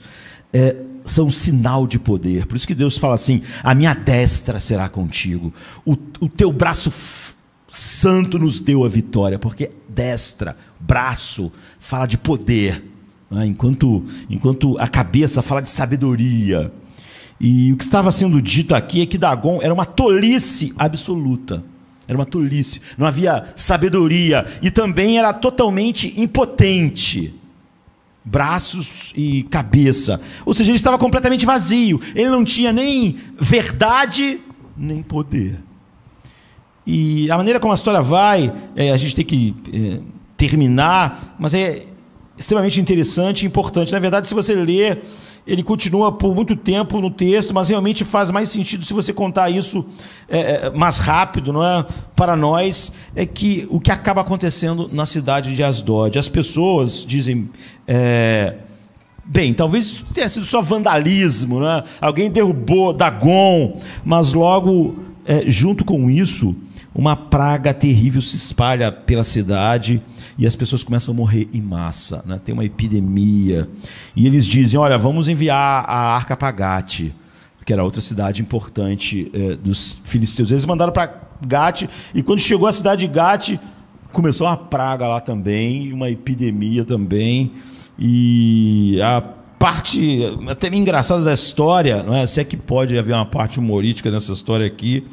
é, são sinal de poder. Por isso que Deus fala assim: a minha destra será contigo, o, o teu braço santo nos deu a vitória, porque destra, braço, fala de poder, né? enquanto, enquanto a cabeça fala de sabedoria. E o que estava sendo dito aqui é que Dagon era uma tolice absoluta. Era uma tolice, não havia sabedoria e também era totalmente impotente braços e cabeça. Ou seja, ele estava completamente vazio. Ele não tinha nem verdade, nem poder. E a maneira como a história vai, é, a gente tem que é, terminar, mas é extremamente interessante e importante. Na verdade, se você ler ele continua por muito tempo no texto, mas realmente faz mais sentido se você contar isso é, é, mais rápido, não é? Para nós é que o que acaba acontecendo na cidade de Asdod, as pessoas dizem é, Bem, talvez isso tenha sido só vandalismo, né? alguém derrubou Dagon, mas logo, é, junto com isso, uma praga terrível se espalha pela cidade e as pessoas começam a morrer em massa, né? tem uma epidemia. E eles dizem: olha, vamos enviar a arca para Gate, que era outra cidade importante é, dos filisteus. Eles mandaram para Gate, e quando chegou à cidade de Gate, começou uma praga lá também, uma epidemia também. E a parte até engraçada da história, não é? se é que pode haver uma parte humorística nessa história aqui,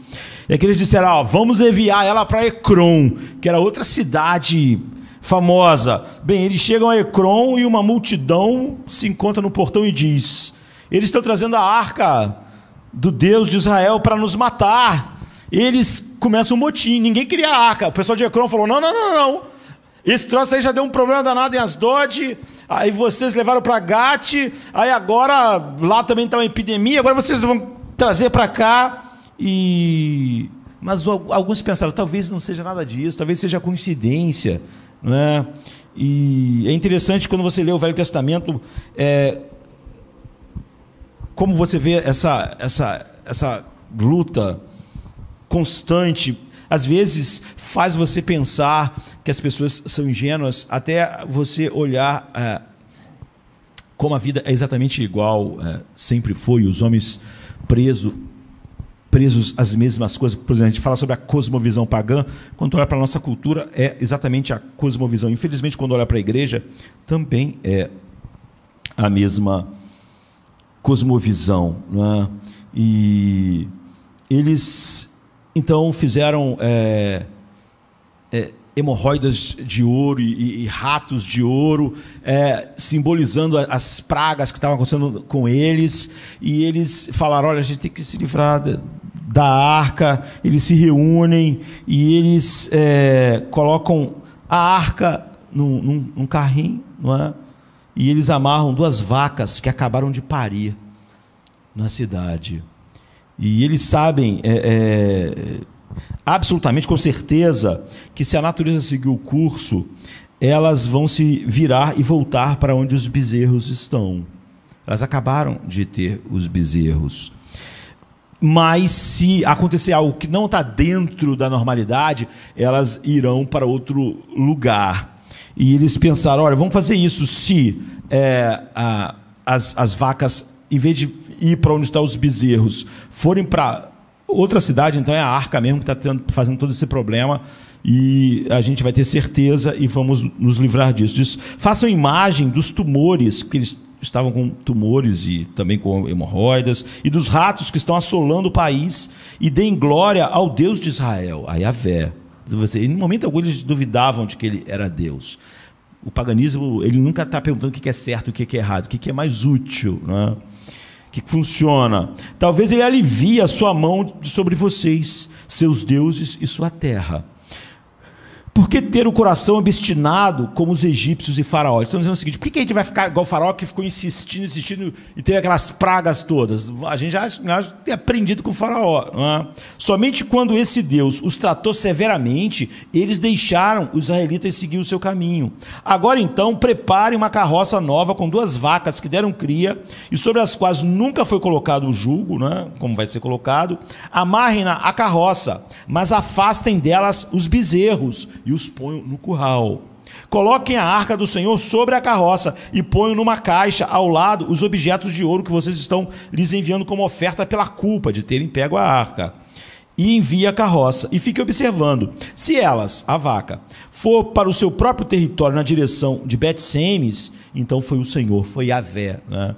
é que eles disseram: ó, vamos enviar ela para Ecron, que era outra cidade famosa. Bem, eles chegam a Ecrom e uma multidão se encontra no portão e diz: Eles estão trazendo a arca do Deus de Israel para nos matar. Eles começam um motim, ninguém queria a arca. O pessoal de Ecrom falou: Não, não, não, não. Esse troço aí já deu um problema danado em Asdod, aí vocês levaram para Gate, aí agora lá também está uma epidemia, agora vocês vão trazer para cá. E mas alguns pensaram, talvez não seja nada disso, talvez seja coincidência. Né? E é interessante quando você lê o Velho Testamento, é, como você vê essa, essa, essa luta constante, às vezes faz você pensar que as pessoas são ingênuas, até você olhar é, como a vida é exatamente igual, é, sempre foi, os homens presos presos às mesmas coisas. Por exemplo, a gente fala sobre a cosmovisão pagã, quando olha para a nossa cultura, é exatamente a cosmovisão. Infelizmente, quando olha para a igreja, também é a mesma cosmovisão. Né? E eles, então, fizeram é, é, hemorroidas de ouro e, e ratos de ouro, é, simbolizando as pragas que estavam acontecendo com eles. E eles falaram: olha, a gente tem que se livrar de da arca, eles se reúnem e eles é, colocam a arca num, num, num carrinho, não é? e eles amarram duas vacas que acabaram de parir na cidade. E eles sabem é, é, absolutamente, com certeza, que se a natureza seguir o curso, elas vão se virar e voltar para onde os bezerros estão. Elas acabaram de ter os bezerros mas se acontecer algo que não está dentro da normalidade, elas irão para outro lugar. E eles pensaram: olha, vamos fazer isso se é, a, as, as vacas, em vez de ir para onde estão os bezerros, forem para outra cidade, então é a arca mesmo que está fazendo todo esse problema. E a gente vai ter certeza e vamos nos livrar disso. disso. Façam imagem dos tumores que eles estavam com tumores e também com hemorroidas, e dos ratos que estão assolando o país, e deem glória ao Deus de Israel, a Yahvé. Em momento algum eles duvidavam de que ele era Deus. O paganismo ele nunca está perguntando o que é certo, o que é errado, o que é mais útil, né? o que funciona. Talvez ele alivie a sua mão sobre vocês, seus deuses e sua terra por que ter o coração obstinado como os egípcios e faraó? Estamos dizendo o seguinte: por que a gente vai ficar igual o faraó que ficou insistindo, insistindo e teve aquelas pragas todas? A gente já, já tem aprendido com o faraó. É? Somente quando esse Deus os tratou severamente, eles deixaram os israelitas seguir o seu caminho. Agora então, preparem uma carroça nova com duas vacas que deram cria e sobre as quais nunca foi colocado o jugo, é? como vai ser colocado. Amarrem-na a carroça, mas afastem delas os bezerros e os ponho no curral. Coloquem a arca do Senhor sobre a carroça e ponham numa caixa ao lado os objetos de ouro que vocês estão lhes enviando como oferta pela culpa de terem pego a arca. E envie a carroça e fique observando. Se elas, a vaca, for para o seu próprio território na direção de Bet-Semes, então foi o Senhor, foi Yahvé, né?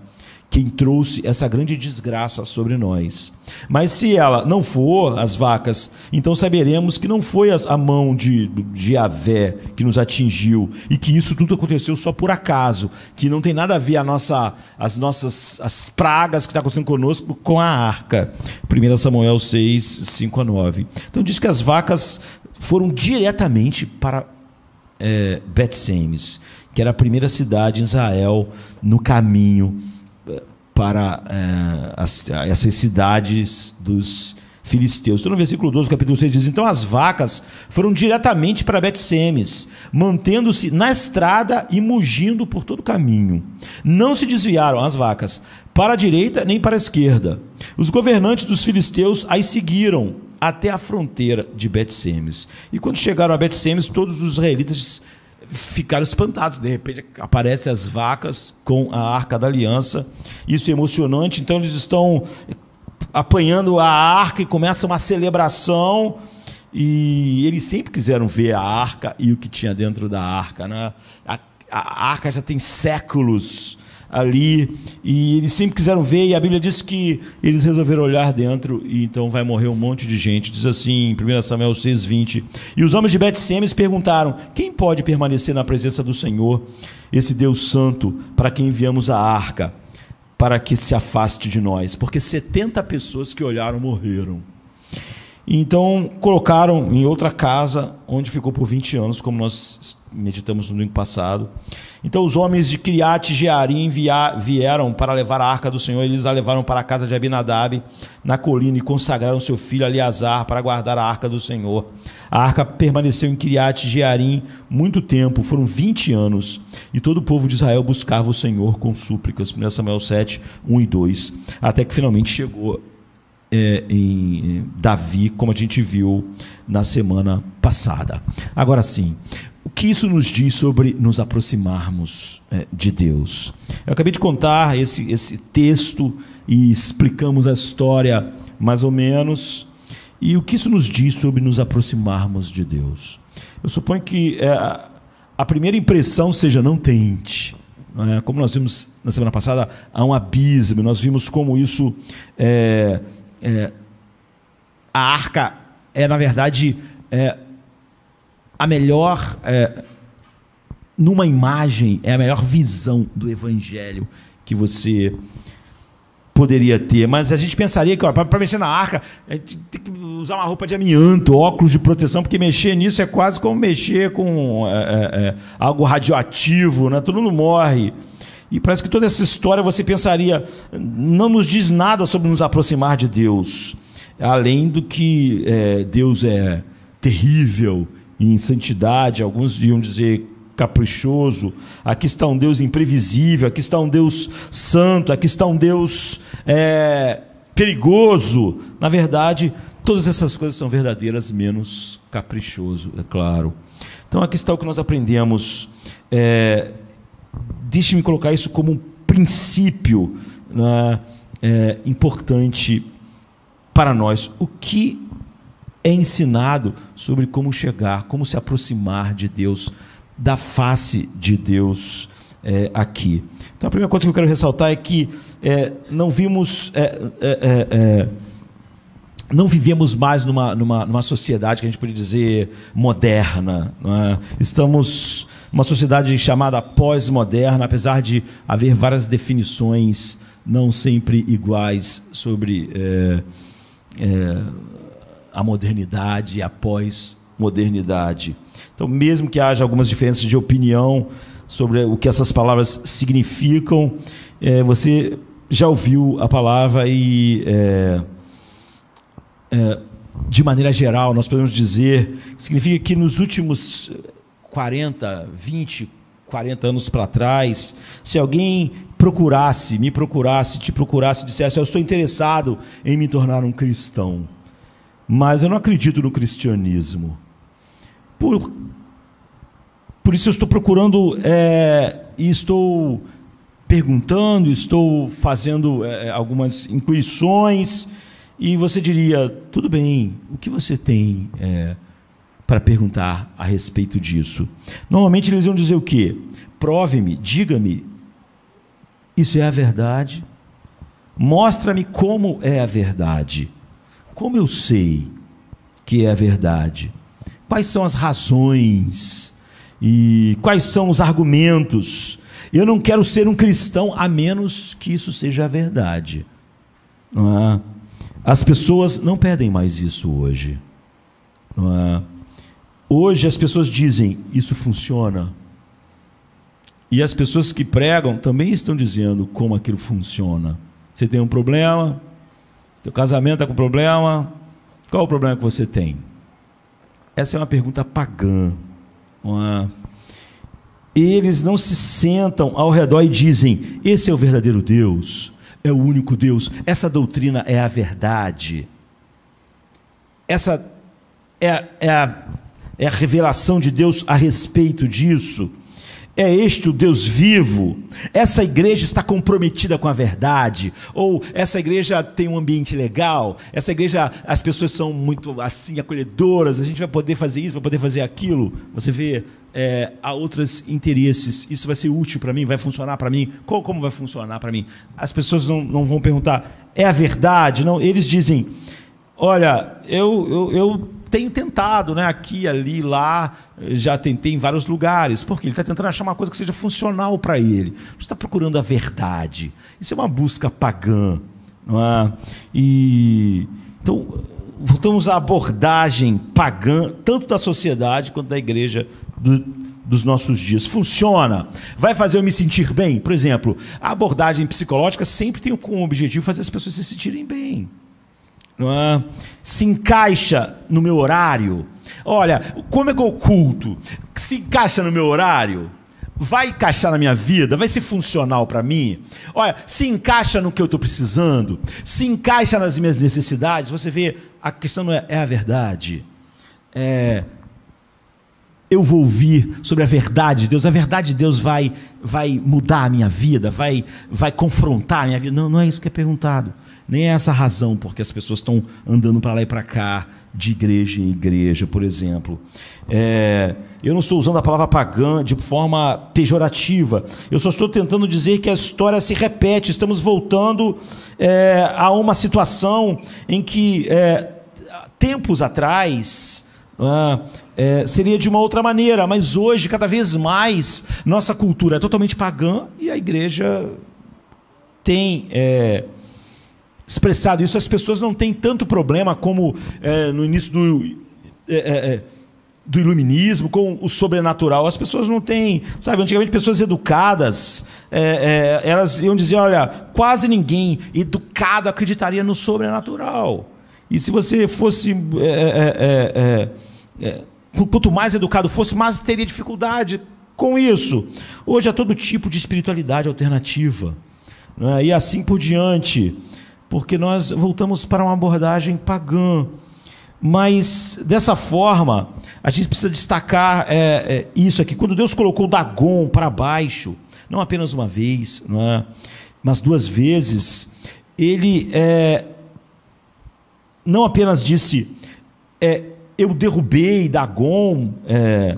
quem trouxe essa grande desgraça sobre nós. Mas se ela não for as vacas, então saberemos que não foi a mão de, Javé que nos atingiu e que isso tudo aconteceu só por acaso, que não tem nada a ver a nossa, as nossas as pragas que está acontecendo conosco com a arca. 1 Samuel 6, 5 a 9. Então diz que as vacas foram diretamente para é, Betsemes, que era a primeira cidade em Israel no caminho para é, as, essas cidades dos filisteus. Então, no versículo 12, capítulo 6, diz: Então as vacas foram diretamente para Betsemes, mantendo-se na estrada e mugindo por todo o caminho. Não se desviaram as vacas para a direita nem para a esquerda. Os governantes dos filisteus as seguiram até a fronteira de Betsemes. E quando chegaram a Betsemes, todos os israelitas ficaram espantados. De repente aparecem as vacas com a arca da aliança. Isso é emocionante. Então eles estão apanhando a arca e começa uma celebração. E eles sempre quiseram ver a arca e o que tinha dentro da arca. Né? A, a, a arca já tem séculos ali. E eles sempre quiseram ver, e a Bíblia diz que eles resolveram olhar dentro, e então vai morrer um monte de gente. Diz assim, 1 Samuel 6,20. E os homens de Betsemes perguntaram: quem pode permanecer na presença do Senhor, esse Deus Santo, para quem enviamos a arca, para que se afaste de nós? Porque 70 pessoas que olharam morreram. Então, colocaram em outra casa, onde ficou por 20 anos, como nós meditamos no domingo passado. Então, os homens de Criate e Jearim vieram para levar a arca do Senhor, eles a levaram para a casa de Abinadab, na colina, e consagraram seu filho Eleazar para guardar a arca do Senhor. A arca permaneceu em Criate e Jearim muito tempo, foram 20 anos, e todo o povo de Israel buscava o Senhor com súplicas, 1 Samuel 7, 1 e 2, até que finalmente chegou é, em Davi, como a gente viu na semana passada. Agora sim, o que isso nos diz sobre nos aproximarmos é, de Deus? Eu acabei de contar esse, esse texto e explicamos a história mais ou menos. E o que isso nos diz sobre nos aproximarmos de Deus? Eu suponho que é, a primeira impressão seja não tente. É? Como nós vimos na semana passada, há um abismo. Nós vimos como isso é, é, a arca é, na verdade, é, a melhor. É, numa imagem, é a melhor visão do evangelho que você poderia ter. Mas a gente pensaria que, para mexer na arca, a gente tem que usar uma roupa de amianto, óculos de proteção, porque mexer nisso é quase como mexer com é, é, é algo radioativo, né? todo mundo morre. E parece que toda essa história você pensaria, não nos diz nada sobre nos aproximar de Deus, além do que é, Deus é terrível em santidade, alguns iam dizer caprichoso, aqui está um Deus imprevisível, aqui está um Deus santo, aqui está um Deus é, perigoso. Na verdade, todas essas coisas são verdadeiras, menos caprichoso, é claro. Então aqui está o que nós aprendemos. É, deixe-me colocar isso como um princípio né, é, importante para nós. O que é ensinado sobre como chegar, como se aproximar de Deus, da face de Deus é, aqui. Então, a primeira coisa que eu quero ressaltar é que é, não vimos. É, é, é, é não vivemos mais numa, numa, numa sociedade que a gente pode dizer moderna. Né? Estamos uma sociedade chamada pós-moderna, apesar de haver várias definições não sempre iguais sobre é, é, a modernidade e a pós-modernidade. Então, mesmo que haja algumas diferenças de opinião sobre o que essas palavras significam, é, você já ouviu a palavra e, é, é, de maneira geral, nós podemos dizer que significa que nos últimos 40, 20, 40 anos para trás, se alguém procurasse, me procurasse, te procurasse, dissesse: Eu estou interessado em me tornar um cristão, mas eu não acredito no cristianismo. Por, por isso eu estou procurando é, e estou perguntando, estou fazendo é, é algumas inquirições. E você diria: Tudo bem, o que você tem é, para perguntar a respeito disso. Normalmente eles iam dizer o quê? Prove-me, diga-me, isso é a verdade? Mostra-me como é a verdade. Como eu sei que é a verdade? Quais são as razões? E quais são os argumentos? Eu não quero ser um cristão a menos que isso seja a verdade. Não é? As pessoas não pedem mais isso hoje. Não é? Hoje as pessoas dizem: isso funciona. E as pessoas que pregam também estão dizendo como aquilo funciona. Você tem um problema, teu casamento está com problema, qual o problema que você tem? Essa é uma pergunta pagã. É? Eles não se sentam ao redor e dizem: esse é o verdadeiro Deus, é o único Deus, essa doutrina é a verdade. Essa é, é a é a revelação de Deus a respeito disso. É este o Deus vivo? Essa igreja está comprometida com a verdade? Ou essa igreja tem um ambiente legal? Essa igreja, as pessoas são muito assim, acolhedoras, a gente vai poder fazer isso, vai poder fazer aquilo? Você vê, é, há outros interesses. Isso vai ser útil para mim? Vai funcionar para mim? Como, como vai funcionar para mim? As pessoas não, não vão perguntar, é a verdade? Não, eles dizem, olha, eu, eu, eu tenho tentado, né? Aqui, ali, lá, já tentei em vários lugares, porque ele está tentando achar uma coisa que seja funcional para ele. Você está procurando a verdade. Isso é uma busca pagã, não é? E então voltamos à abordagem pagã tanto da sociedade quanto da igreja do, dos nossos dias. Funciona. Vai fazer eu me sentir bem? Por exemplo, a abordagem psicológica sempre tem como objetivo fazer as pessoas se sentirem bem é? se encaixa no meu horário. Olha, como é que eu culto? Se encaixa no meu horário? Vai encaixar na minha vida? Vai ser funcional para mim? Olha, se encaixa no que eu estou precisando? Se encaixa nas minhas necessidades? Você vê, a questão não é, é a verdade. É, eu vou ouvir sobre a verdade de Deus, a verdade de Deus vai vai mudar a minha vida, vai vai confrontar a minha vida. Não, não é isso que é perguntado. Nem é essa a razão porque as pessoas estão andando para lá e para cá, de igreja em igreja, por exemplo. É, eu não estou usando a palavra pagã de forma pejorativa. Eu só estou tentando dizer que a história se repete. Estamos voltando é, a uma situação em que é, tempos atrás né, é, seria de uma outra maneira, mas hoje, cada vez mais, nossa cultura é totalmente pagã e a igreja tem é, expressado isso, as pessoas não têm tanto problema como é, no início do, é, é, é do iluminismo, com o sobrenatural. As pessoas não têm. Sabe, antigamente pessoas educadas, é, elas iam dizer, olha, quase ninguém educado acreditaria no sobrenatural. E se você fosse. quanto mais educado fosse, mais teria dificuldade com isso. Hoje há todo tipo de espiritualidade alternativa. Né? E assim por diante porque nós voltamos para uma abordagem pagã. Mas dessa forma, a gente precisa destacar é, é, isso aqui. Quando Deus colocou Dagon para baixo, não apenas uma vez, não é? mas duas vezes, ele é, não apenas disse: é, Eu derrubei Dagon, é,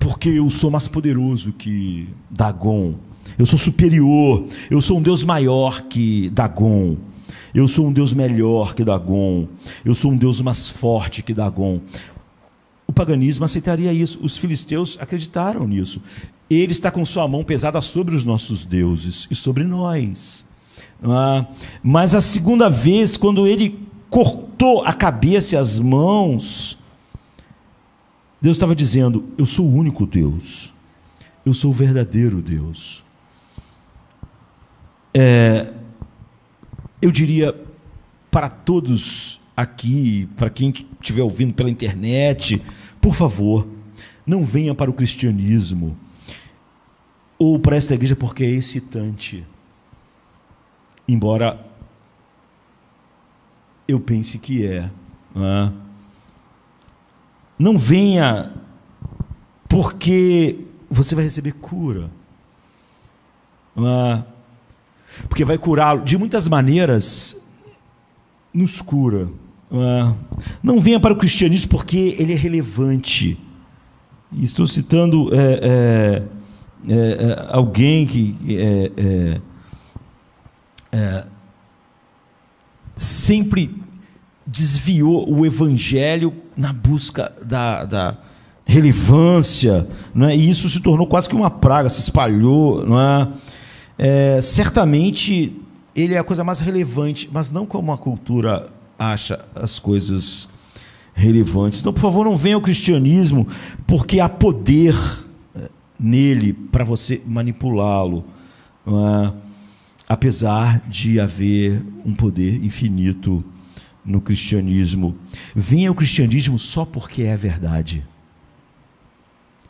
porque eu sou mais poderoso que Dagon eu sou superior, eu sou um Deus maior que Dagon. Eu sou um Deus melhor que Dagon. Eu sou um Deus mais forte que Dagon. O paganismo aceitaria isso. Os filisteus acreditaram nisso. Ele está com sua mão pesada sobre os nossos deuses e sobre nós. É? mas a segunda vez, quando ele cortou a cabeça e as mãos, Deus estava dizendo: Eu sou o único Deus. Eu sou o verdadeiro Deus. É, eu diria para todos aqui, para quem estiver ouvindo pela internet, por favor, não venha para o cristianismo ou para esta igreja porque é excitante. Embora eu pense que é. Não, é? não venha porque você vai receber cura porque vai curá-lo. De muitas maneiras, nos cura. É. Não venha para o cristianismo porque ele é relevante. Estou citando é, é, é, é alguém que é, sempre desviou o evangelho na busca da, da relevância, né? e isso se tornou quase que uma praga, se espalhou. Não é? É, certamente ele é a coisa mais relevante, mas não como a cultura acha as coisas relevantes. Então, por favor, não venha ao cristianismo porque há poder é, nele para você manipulá-lo, é? apesar de haver um poder infinito no cristianismo. Venha ao cristianismo só porque é verdade.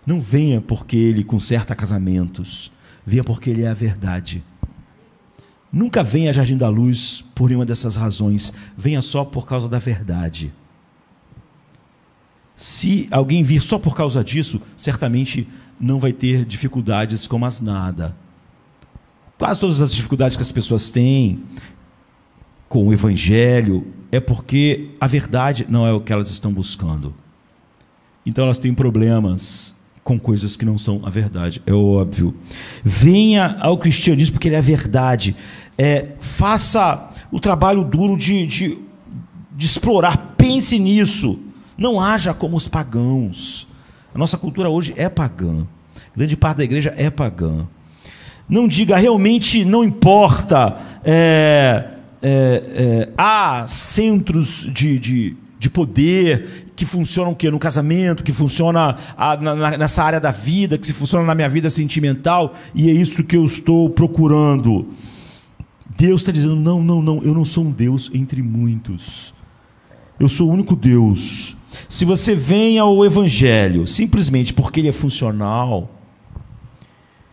Não venha porque ele conserta casamentos Venha porque Ele é a verdade. Nunca venha a Jardim da Luz por nenhuma dessas razões. Venha só por causa da verdade. Se alguém vir só por causa disso, certamente não vai ter dificuldades como as nada. Quase todas as dificuldades que as pessoas têm com o Evangelho é porque a verdade não é o que elas estão buscando. Então elas têm problemas com coisas que não são a verdade, é óbvio. Venha ao cristianismo porque ele é a verdade. É, faça o trabalho duro de, de, de explorar, pense nisso. Não haja como os pagãos. A nossa cultura hoje é pagã. Grande parte da igreja é pagã. Não diga, realmente não importa. É, é, é, há centros de, de de poder, que funciona o quê? No casamento, que funciona a, na, na, nessa área da vida, que se funciona na minha vida sentimental, e é isso que eu estou procurando. Deus está dizendo: não, não, não, eu não sou um Deus entre muitos. Eu sou o único Deus. Se você vem ao Evangelho simplesmente porque ele é funcional,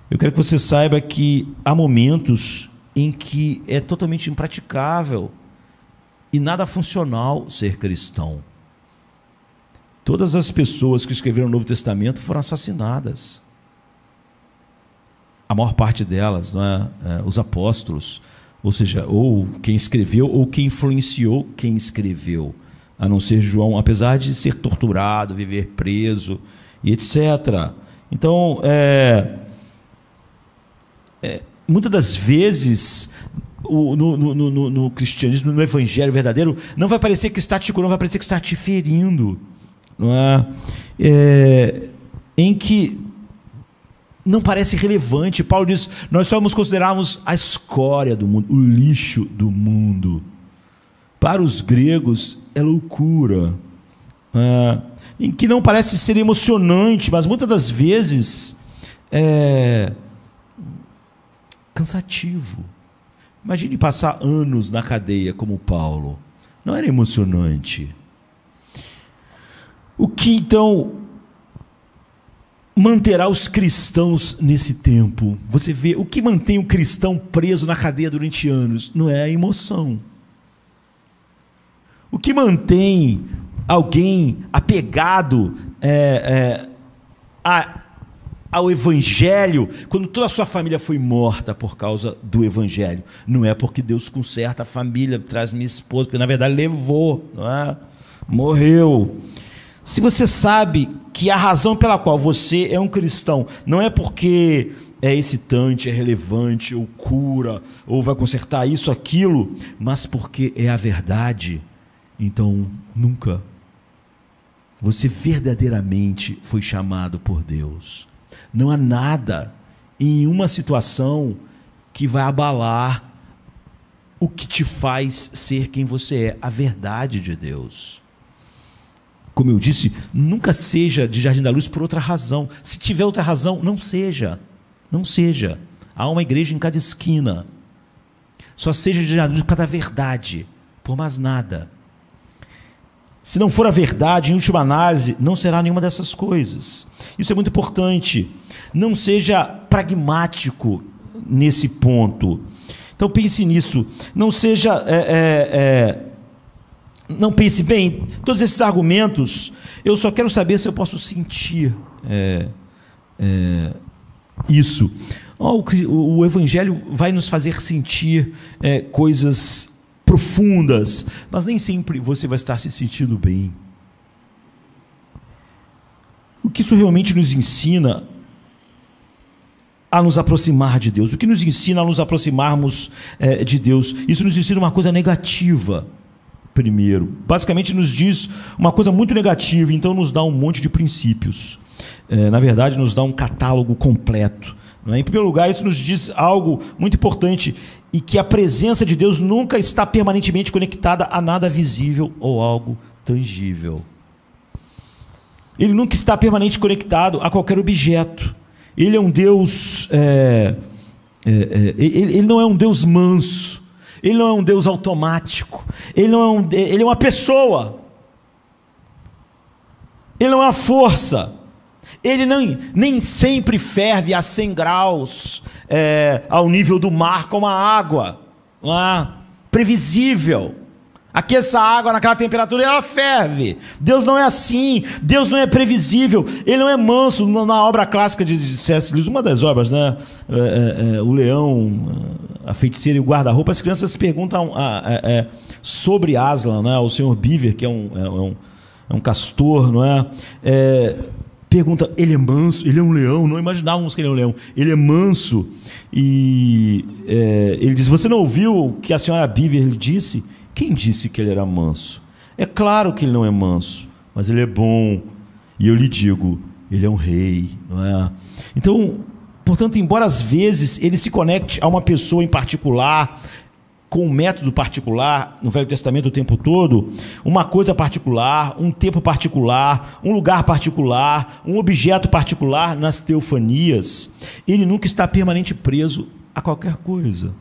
eu quero que você saiba que há momentos em que é totalmente impraticável e nada funcional ser cristão. Todas as pessoas que escreveram o Novo Testamento foram assassinadas. A maior parte delas, não é? é os apóstolos, ou seja, ou quem escreveu ou quem influenciou quem escreveu, a não ser João, apesar de ser torturado, viver preso e etc. Então, é, é, muitas das vezes no, no, no, no, cristianismo, no evangelho verdadeiro, não vai parecer que está te curando, vai parecer que está te ferindo. Não é? é em que não parece relevante. Paulo diz: nós só nos consideramos a escória do mundo, o lixo do mundo. Para os gregos é loucura. É, em que não parece ser emocionante, mas muitas das vezes é cansativo. Imagine passar anos na cadeia como Paulo. Não era emocionante. O que então manterá os cristãos nesse tempo? Você vê, o que mantém o cristão preso na cadeia durante anos? Não é a emoção. O que mantém alguém apegado é, é, a ao Evangelho, quando toda a sua família foi morta por causa do Evangelho. Não é porque Deus conserta a família, traz minha esposa, porque na verdade levou, não é? morreu. Se você sabe que a razão pela qual você é um cristão não é porque é excitante, é relevante, ou cura, ou vai consertar isso, aquilo, mas porque é a verdade, então nunca. Você verdadeiramente foi chamado por Deus. Não há nada em uma situação que vai abalar o que te faz ser quem você é, a verdade de Deus. Como eu disse, nunca seja de Jardim da Luz por outra razão. Se tiver outra razão, não seja. Não seja. Há uma igreja em cada esquina. Só seja de Jardim da Luz por causa da verdade, por mais nada. Se não for a verdade, em última análise, não será nenhuma dessas coisas. Isso é muito importante. Não seja pragmático nesse ponto. Então pense nisso. Não seja. É, é, é, não pense, bem, todos esses argumentos, eu só quero saber se eu posso sentir é, é, isso. Oh, o, o, Evangelho vai nos fazer sentir é, coisas profundas, mas nem sempre você vai estar se sentindo bem. O que isso realmente nos ensina a nos aproximar de Deus? O que nos ensina a nos aproximarmos é, de Deus? Isso nos ensina uma coisa negativa, primeiro. Basicamente, nos diz uma coisa muito negativa, então, nos dá um monte de princípios. É, na verdade, nos dá um catálogo completo. É? Em primeiro lugar, isso nos diz algo muito importante: e que a presença de Deus nunca está permanentemente conectada a nada visível ou algo tangível. Ele nunca está permanente conectado a qualquer objeto. Ele é um Deus. É, é, é, ele, ele, não é um Deus manso. Ele não é um Deus automático. Ele, não é um, ele é uma pessoa. Ele não é uma força ele nem, nem sempre ferve a 100 graus, é, ao nível do mar, como a água. Ah, previsível. Aqui essa água naquela temperatura ela ferve. Deus não é assim, Deus não é previsível, Ele não é manso. Na obra clássica de C.S. Lewis, uma das obras, né? É, é, é, o leão, a feiticeira e o guarda-roupa, as crianças perguntam a, a, a, é, sobre Aslan, né? o senhor Beaver, que é um, é um, é um castor, não é? é pergunta, ele é manso, ele é um leão, não imaginávamos que ele é um leão, ele é manso. E é, ele diz: Você não ouviu o que a senhora Beaver lhe disse? Quem disse que ele era manso? É claro que ele não é manso, mas ele é bom. E eu lhe digo: ele é um rei, não é? Então, portanto, embora às vezes ele se conecte a uma pessoa em particular, com um método particular, no Velho Testamento o tempo todo, uma coisa particular, um tempo particular, um lugar particular, um objeto particular nas teofanias, ele nunca está permanente preso a qualquer coisa.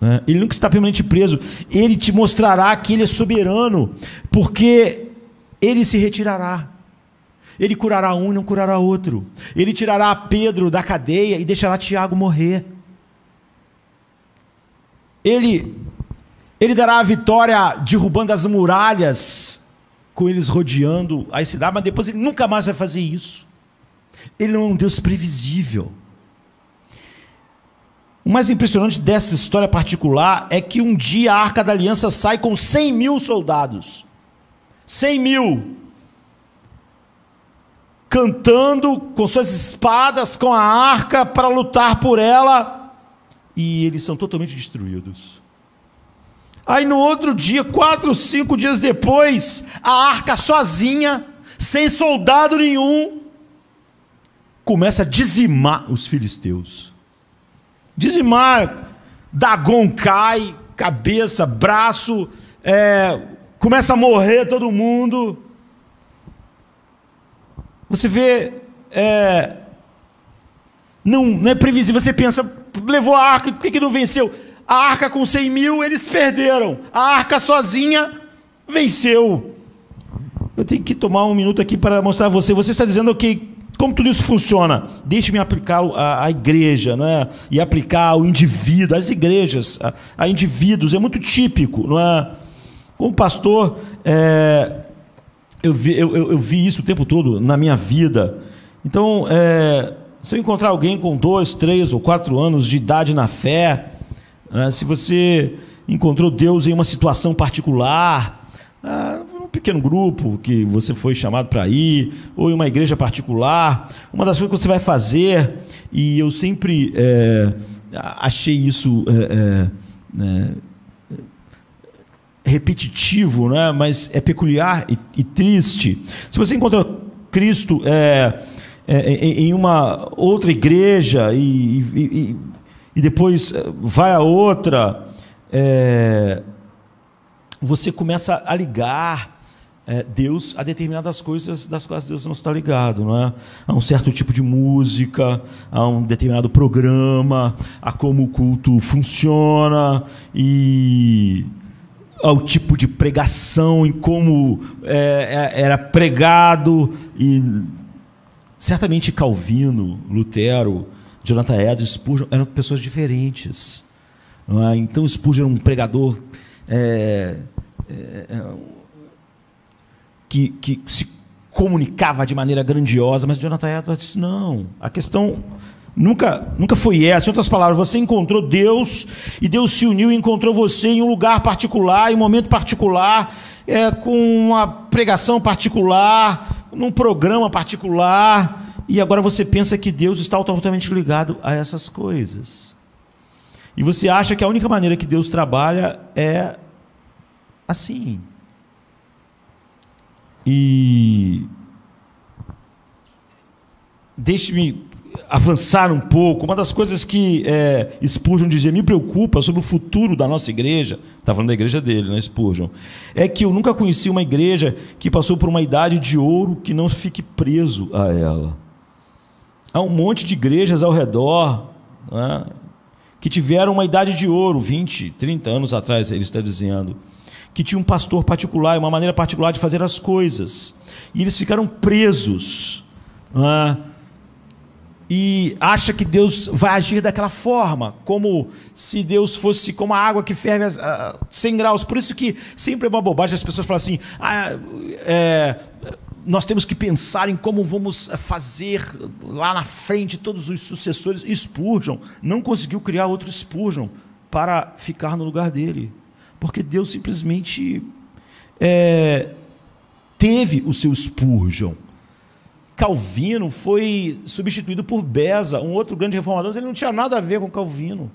Né? Ele nunca está permanente preso. Ele te mostrará que ele é soberano, porque ele se retirará. Ele curará um, não curará outro. Ele tirará Pedro da cadeia e deixará Tiago morrer. Ele, ele dará a vitória derrubando as muralhas, com eles rodeando a cidade, mas depois ele nunca mais vai fazer isso. Ele não é um Deus previsível. O mais impressionante dessa história particular é que um dia a Arca da Aliança sai com 100 mil soldados. 100 mil! Cantando com suas espadas, com a arca, para lutar por ela e eles são totalmente destruídos. Aí no outro dia, quatro, cinco dias depois, a arca sozinha, sem soldado nenhum, começa a dizimar os filisteus. Dizimar, Dagon cai, cabeça, braço, é, começa a morrer todo mundo. Você vê, é, não, não é previsível, você pensa, levou a arca, por que, que não venceu? A arca com 100 mil, eles perderam. A arca sozinha venceu. Eu tenho que tomar um minuto aqui para mostrar a você. Você está dizendo que como tudo isso funciona? Deixe-me aplicá-lo à, igreja, não é? E aplicar ao indivíduo, às igrejas, a, a indivíduos. É muito típico, não é? Como pastor, é, eu, vi, eu, eu, eu vi isso o tempo todo na minha vida. Então, é, se eu encontrar alguém com dois, três ou quatro anos de idade na fé, né, se você encontrou Deus em uma situação particular, ah, um pequeno grupo que você foi chamado para ir, ou em uma igreja particular, uma das coisas que você vai fazer, e eu sempre é, achei isso é, é, repetitivo, né? mas é peculiar e, e, triste. Se você encontra Cristo é, é em uma outra igreja e, e, e depois eh, vai a outra, é, você começa a ligar é, Deus a determinadas coisas das quais Deus não está ligado, não é? A um certo tipo de música, a um determinado programa, a como o culto funciona e ao tipo de pregação e como é, é, era pregado e Certamente Calvino, Lutero, Jonathan Edwards, Spurgeon eram pessoas diferentes. É? Então Spurgeon era um pregador é, é, é, que, que se comunicava de maneira grandiosa, mas Jonathan Edwards não. A questão Nunca, nunca foi essa. Em outras palavras, você encontrou Deus e Deus se uniu e encontrou você em um lugar particular, em um momento particular, é, com uma pregação particular, num programa particular, e agora você pensa que Deus está totalmente ligado a essas coisas. E você acha que a única maneira que Deus trabalha é assim. E deixe-me avançar um pouco. Uma das coisas que é, Spurgeon dizia, me preocupa sobre o futuro da nossa igreja, está falando da igreja dele, né, Spurgeon, é que eu nunca conheci uma igreja que passou por uma idade de ouro que não fique preso a ela. Há um monte de igrejas ao redor né, que tiveram uma idade de ouro, 20, 30 anos atrás, ele está dizendo, que tinha um pastor particular, uma maneira particular de fazer as coisas. E eles ficaram presos. Né, e acha que Deus vai agir daquela forma, como se Deus fosse como a água que ferve a 100 graus. Por isso que sempre é uma bobagem as pessoas falam assim: ah, é, nós temos que pensar em como vamos fazer lá na frente todos os sucessores. Spurgeon não conseguiu criar outro Spurgeon para ficar no lugar dele, porque Deus simplesmente é, teve o seu Spurgeon Calvino foi substituído por Beza, um outro grande reformador, mas ele não tinha nada a ver com Calvino.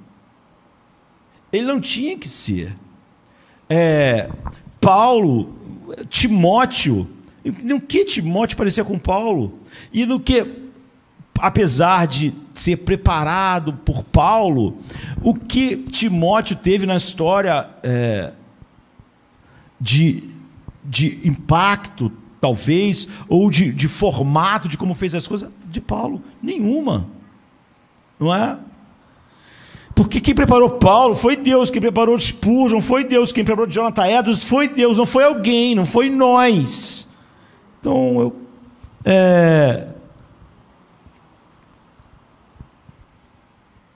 Ele não tinha que ser. É, Paulo, Timóteo, no que Timóteo parecia com Paulo? E no que, apesar de ser preparado por Paulo, o que Timóteo teve na história é, de, de impacto talvez, ou de, de formato, de como fez as coisas, de Paulo, nenhuma. Não é? Porque quem preparou Paulo foi Deus, quem preparou Spurgeon foi Deus, quem preparou Jonathan Edwards foi Deus, não foi alguém, não foi nós. Então, eu. É,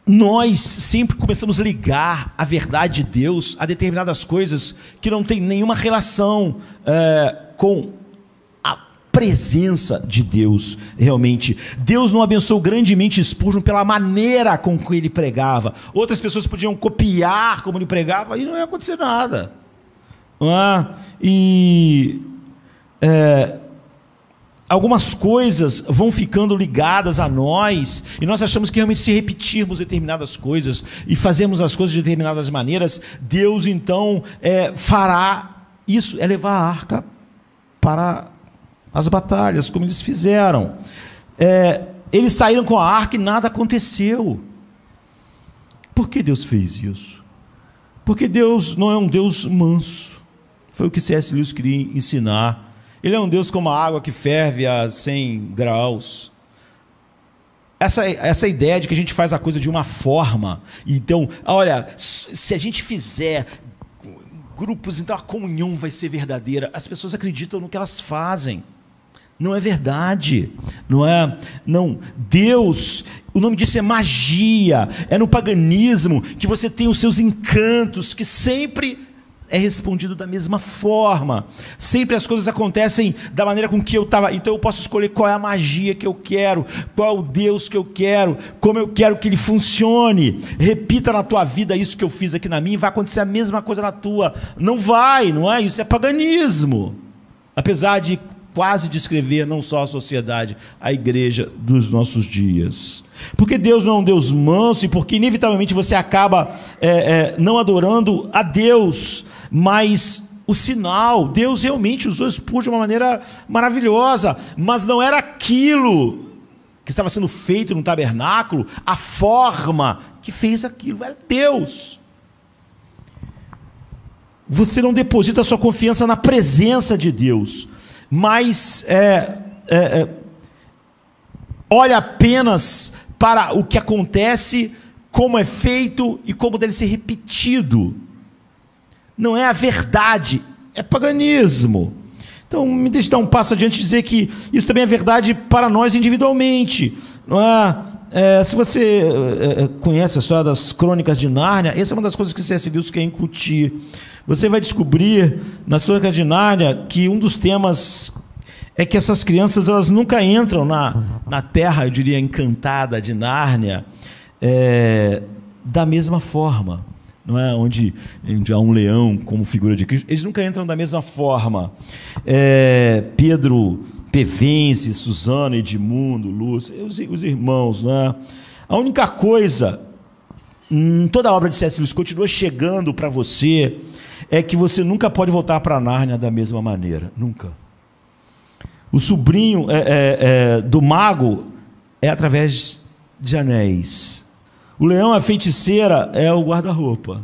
nós sempre começamos a ligar a verdade de Deus a determinadas coisas que não tem nenhuma relação é, com presença de Deus, realmente. Deus não abençoou grandemente Spurgeon pela maneira com que ele pregava. Outras pessoas podiam copiar como ele pregava e não ia acontecer nada. ah E é, algumas coisas vão ficando ligadas a nós e nós achamos que realmente se repetirmos determinadas coisas e fazermos as coisas de determinadas maneiras, Deus então é, fará isso, é levar a arca para as batalhas, como eles fizeram. É, eles saíram com a arca e nada aconteceu. Por que Deus fez isso? Porque Deus não é um Deus manso. Foi o que C.S. Lewis queria ensinar. Ele é um Deus como a água que ferve a 100 graus. Essa, essa ideia de que a gente faz a coisa de uma forma. Então, olha, se a gente fizer grupos, então a comunhão vai ser verdadeira. As pessoas acreditam no que elas fazem. Não é verdade, não é? Não, Deus, o nome disso é magia, é no paganismo que você tem os seus encantos, que sempre é respondido da mesma forma. Sempre as coisas acontecem da maneira com que eu estava. Então eu posso escolher qual é a magia que eu quero, qual é o Deus que eu quero, como eu quero que ele funcione. Repita na tua vida isso que eu fiz aqui na minha e vai acontecer a mesma coisa na tua. Não vai, não é? Isso é paganismo. Apesar de quase descrever não só a sociedade, a igreja dos nossos dias. Porque Deus não é um Deus manso e porque, inevitavelmente, você acaba é, é, não adorando a Deus, mas o sinal, Deus realmente usou isso de uma maneira maravilhosa, mas não era aquilo que estava sendo feito no tabernáculo, a forma que fez aquilo, era Deus. Você não deposita sua confiança na presença de Deus, mas é, é, é, olha apenas para o que acontece, como é feito e como deve ser repetido. Não é a verdade, é paganismo. Então, me deixe dar um passo adiante e dizer que isso também é verdade para nós individualmente. É? É, se você é, é, conhece a história das crônicas de Nárnia, essa é uma das coisas que C.S. Lewis quer incutir. Você vai descobrir na Sua Ordinária que um dos temas é que essas crianças elas nunca entram na, na terra, eu diria, encantada de Nárnia, é, da mesma forma. Não é? onde, onde há um leão como figura de Cristo, eles nunca entram da mesma forma. É, Pedro, Pevense, Suzana, Edmundo, Lúcia, os, os irmãos. Não é? A única coisa, hum, toda a obra de C.S. Lewis continua chegando para você é que você nunca pode voltar para Nárnia da mesma maneira. Nunca. O sobrinho é, é, é, do mago é através de anéis. O leão, a feiticeira, é o guarda-roupa.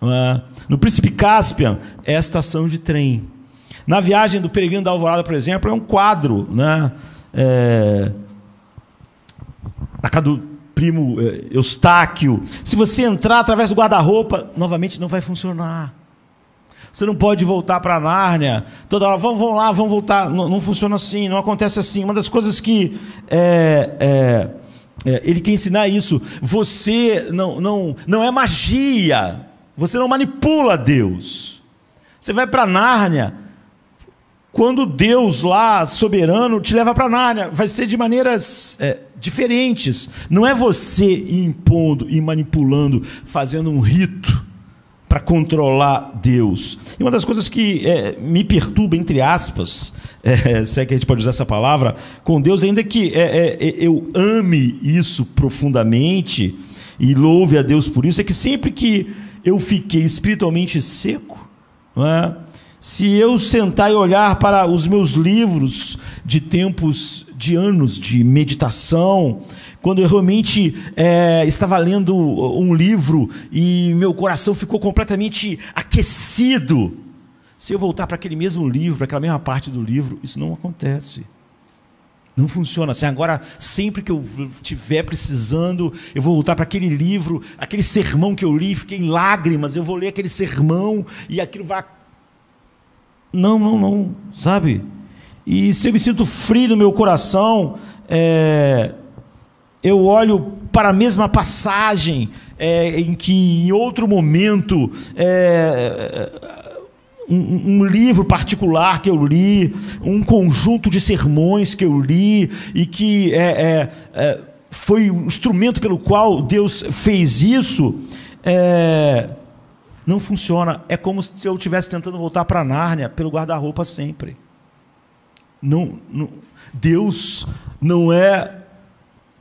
É? No Príncipe Caspian, é a estação de trem. Na viagem do Peregrino da Alvorada, por exemplo, é um quadro. Né? É... Na casa do primo é, Eustáquio. Se você entrar através do guarda-roupa, novamente não vai funcionar. Você não pode voltar para Nárnia. Toda hora, vamos, vamos lá, vamos voltar. Não, não, funciona assim, não acontece assim. Uma das coisas que é, é, é, ele quer ensinar é isso. Você não, não, não é magia. Você não manipula Deus. Você vai para Nárnia quando Deus lá, soberano, te leva para Nárnia. Vai ser de maneiras é, diferentes. Não é você impondo e manipulando, fazendo um rito para controlar Deus. E uma das coisas que é, me perturba, entre aspas, é, se é que a gente pode usar essa palavra, com Deus, ainda que é, é, é, eu ame isso profundamente e louve a Deus por isso, é que sempre que eu fiquei espiritualmente seco, é? se eu sentar e olhar para os meus livros de tempos, de anos de meditação, quando eu realmente é, estava lendo um livro e meu coração ficou completamente aquecido. Se eu voltar para aquele mesmo livro, para aquela mesma parte do livro, isso não acontece. Não funciona assim. Agora, sempre que eu estiver precisando, eu vou voltar para aquele livro, aquele sermão que eu li, fiquei em lágrimas, eu vou ler aquele sermão e aquilo vai. Não, não, não, sabe? E se eu me sinto frio no meu coração, é, eu olho para a mesma passagem é, em que em outro momento é, um, um, livro particular que eu li, um conjunto de sermões que eu li e que é, é, é foi o instrumento pelo qual Deus fez isso, é, não funciona. É como se eu estivesse tentando voltar para Nárnia pelo guarda-roupa sempre. Não, não, Deus não é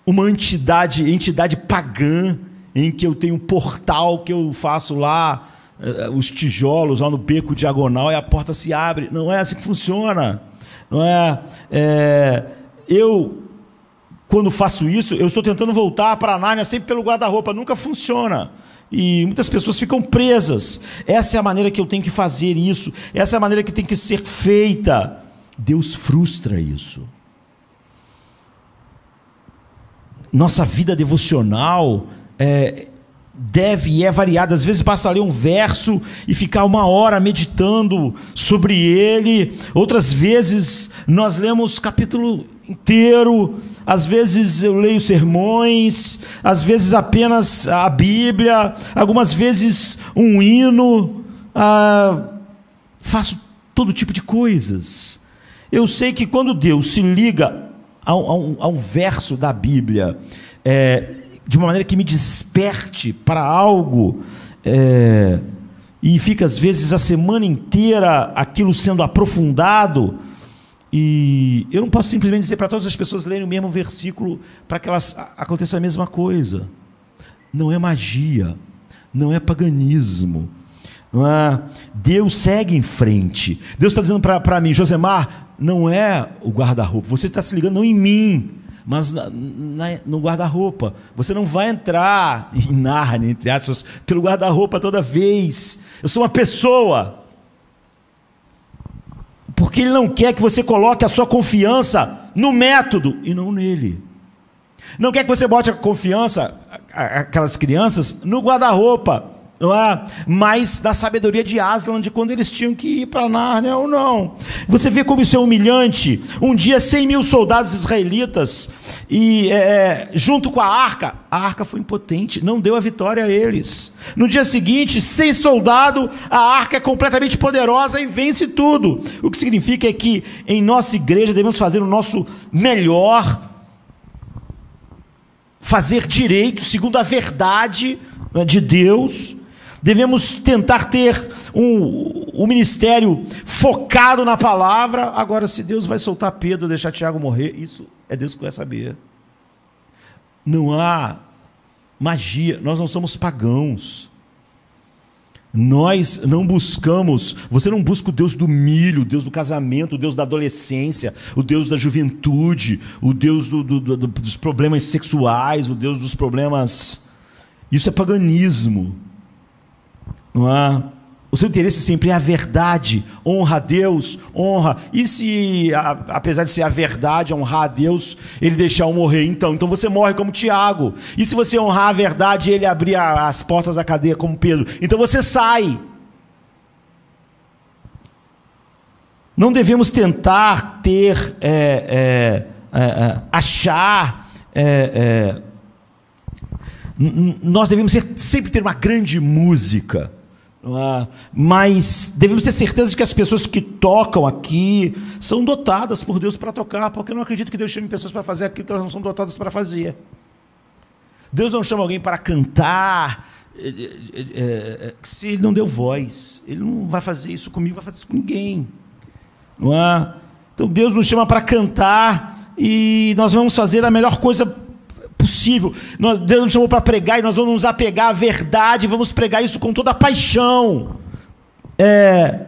uma entidade, entidade pagã, em que eu tenho um portal que eu faço lá, eh, os tijolos lá no beco diagonal e a porta se abre. Não é assim que funciona. Não é, é eu quando faço isso, eu estou tentando voltar para a Nárnia sempre pelo guarda-roupa, nunca funciona. E muitas pessoas ficam presas. Essa é a maneira que eu tenho que fazer isso. Essa é a maneira que tem que ser feita. Deus frustra isso. nossa vida devocional é, deve e é variada. Às vezes basta ler um verso e ficar uma hora meditando sobre ele. Outras vezes nós lemos capítulo inteiro, às vezes eu leio sermões, às vezes apenas a Bíblia, algumas vezes um hino, ah, faço todo tipo de coisas. Eu sei que quando Deus se liga a, um, a um verso da Bíblia é, de uma maneira que me desperte para algo. É, e fica às vezes a semana inteira aquilo sendo aprofundado. E eu não posso simplesmente dizer para todas as pessoas lerem o mesmo versículo para que elas aconteça a mesma coisa. Não é magia, não é paganismo, é? Deus segue em frente. Deus está dizendo para mim, Josemar, não é o guarda-roupa. Você está se ligando não em mim, mas na, na, no guarda-roupa. Você não vai entrar em Narnia, entre aspas, pelo guarda-roupa toda vez. Eu sou uma pessoa. Porque ele não quer que você coloque a sua confiança no método e não nele. Não quer que você bote a confiança, aquelas crianças, no guarda-roupa é? mas da sabedoria de Aslan, de quando eles tinham que ir para Nárnia ou não. Você vê como isso é humilhante. Um dia, 100 mil soldados israelitas, e é, é, junto com a arca, a arca foi impotente, não deu a vitória a eles. No dia seguinte, sem soldado, a arca é completamente poderosa e vence tudo. O que significa é que em nossa igreja devemos fazer o nosso melhor, fazer direito segundo a verdade né, de Deus devemos tentar ter um, um ministério focado na palavra. Agora, se Deus vai soltar Pedro, deixar Tiago morrer, isso é Deus que vai saber. Não há magia, nós não somos pagãos. Nós não buscamos, você não busca o Deus do milho, o Deus do casamento, o Deus da adolescência, o Deus da juventude, o Deus do, do, do, dos problemas sexuais, o Deus dos problemas. Isso é paganismo não é? O seu interesse sempre é a verdade, honra a Deus, honra. E se, a, apesar de ser a verdade, honrar a Deus, ele deixar eu morrer, então? Então você morre como Tiago. E se você honrar a verdade, ele abrir a, as portas da cadeia como Pedro? Então você sai. Não devemos tentar ter, é, é, é, é achar. É, é, nós devemos ser, sempre ter uma grande música ah, mas devemos ter certeza de que as pessoas que tocam aqui são dotadas por Deus para tocar, porque eu não acredito que Deus chame pessoas para fazer aquilo que elas não são dotadas para fazer. Deus não chama alguém para cantar, eh, eh, eh, se ele não deu voz, ele não vai fazer isso comigo, vai fazer isso com ninguém. Não é? Então Deus nos chama para cantar e nós vamos fazer a melhor coisa possível. Nós, Deus nos chamou para pregar e nós vamos nos apegar à verdade, vamos pregar isso com toda a paixão. É,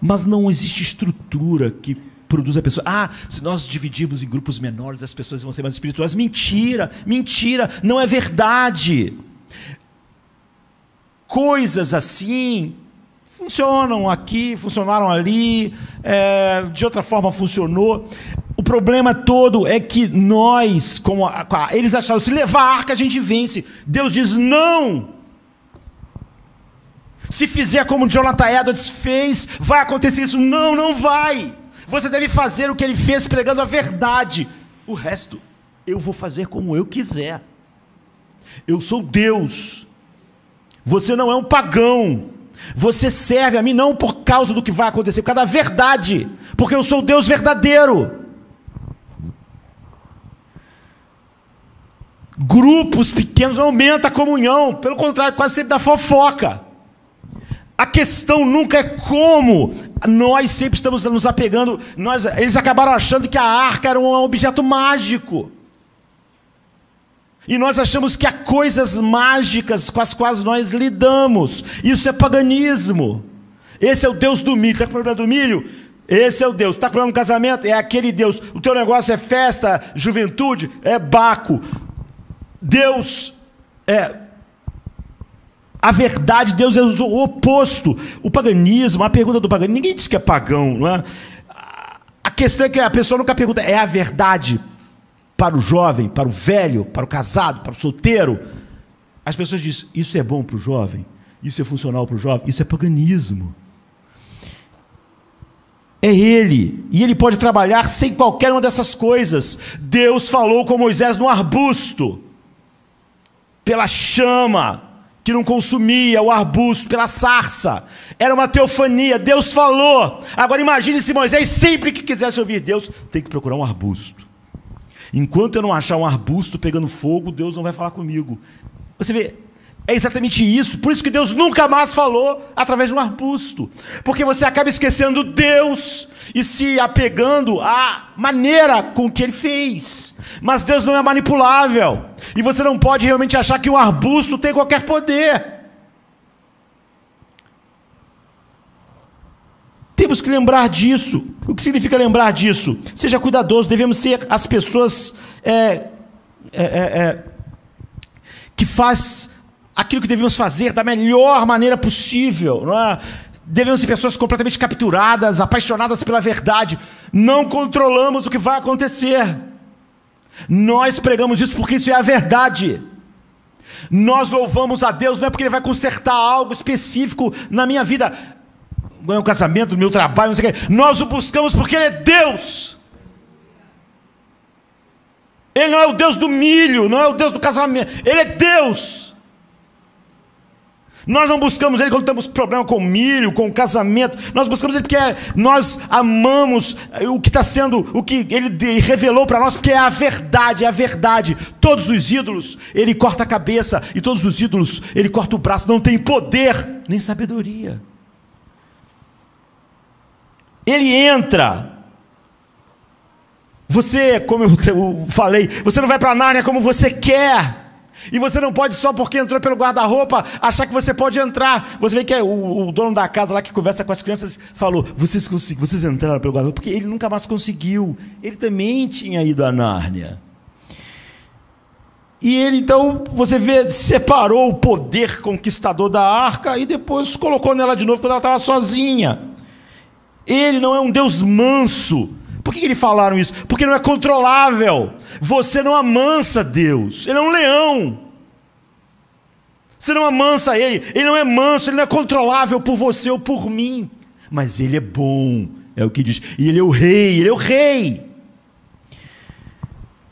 mas não existe estrutura que produz a pessoa. Ah, se nós dividirmos em grupos menores, as pessoas vão ser mais espirituais. Mentira, mentira, não é verdade. Coisas assim funcionam aqui, funcionaram ali, é, de outra forma funcionou. O problema todo é que nós, como a, a, eles acharam, se levar a arca a gente vence. Deus diz: não. Se fizer como Jonathan Edwards fez, vai acontecer isso. Não, não vai. Você deve fazer o que ele fez pregando a verdade. O resto, eu vou fazer como eu quiser. Eu sou Deus. Você não é um pagão. Você serve a mim não por causa do que vai acontecer, por causa da verdade. Porque eu sou Deus verdadeiro. grupos pequenos, não aumenta a comunhão, pelo contrário, quase sempre dá fofoca. A questão nunca é como nós sempre estamos nos apegando, nós, eles acabaram achando que a arca era um objeto mágico. E nós achamos que há coisas mágicas com as quais nós lidamos. Isso é paganismo. Esse é o Deus do milho. Está com problema do milho? Esse é o Deus. Está com problema do casamento? É aquele Deus. O teu negócio é festa, juventude? É Baco. Deus é a verdade, Deus é o oposto. O paganismo, a pergunta do paganismo, ninguém diz que é pagão, não é? A questão é que a pessoa nunca pergunta, é a verdade para o jovem, para o velho, para o casado, para o solteiro? As pessoas dizem, isso é bom para o jovem, isso é funcional para o jovem, isso é paganismo. É ele, e ele pode trabalhar sem qualquer uma dessas coisas. Deus falou com Moisés no arbusto pela chama que não consumia, o arbusto, pela sarça. Era uma teofania, Deus falou. Agora imagine se Moisés sempre que quisesse ouvir Deus, tem que procurar um arbusto. Enquanto eu não achar um arbusto pegando fogo, Deus não vai falar comigo. Você vê, é exatamente isso. Por isso que Deus nunca mais falou através de um arbusto. Porque você acaba esquecendo Deus e se apegando à maneira com que ele fez. Mas Deus não é manipulável. E você não pode realmente achar que um arbusto tem qualquer poder. Temos que lembrar disso. O que significa lembrar disso? Seja cuidadoso, devemos ser as pessoas é, é, é, é que faz aquilo que devemos fazer da melhor maneira possível, não é? Devemos ser pessoas completamente capturadas, apaixonadas pela verdade. Não controlamos o que vai acontecer. Nós pregamos isso porque isso é a verdade. Nós louvamos a Deus não é porque Ele vai consertar algo específico na minha vida, no é meu casamento, no meu trabalho, não sei o quê. Nós o buscamos porque Ele é Deus. Ele não é o Deus do milho, não é o Deus do casamento. Ele é Deus. Nós não buscamos Ele quando temos problema com milho, com casamento. Nós buscamos Ele porque nós amamos eh, o que está sendo, o que Ele revelou para nós, porque é a verdade, é a verdade. Todos os ídolos Ele corta a cabeça e todos os ídolos Ele corta o braço. Não tem poder nem sabedoria. Ele entra. Você, como eu falei, você não vai para Nárnia como você quer. E você não pode só porque entrou pelo guarda-roupa achar que você pode entrar. Você vê que é o, o, dono da casa lá que conversa com as crianças falou: vocês conseguiram, vocês entraram pelo guarda-roupa porque ele nunca mais conseguiu. Ele também tinha ido à Nárnia. E ele então, você vê, separou o poder conquistador da arca e depois colocou nela de novo quando ela estava sozinha. Ele não é um Deus manso por que eles falaram isso? Porque não é controlável. Você não amansa Deus. Ele é um leão. Você não amansa ele. Ele não é manso, ele não é controlável por você ou por mim. Mas ele é bom, é o que diz. E ele é o rei, ele é o rei.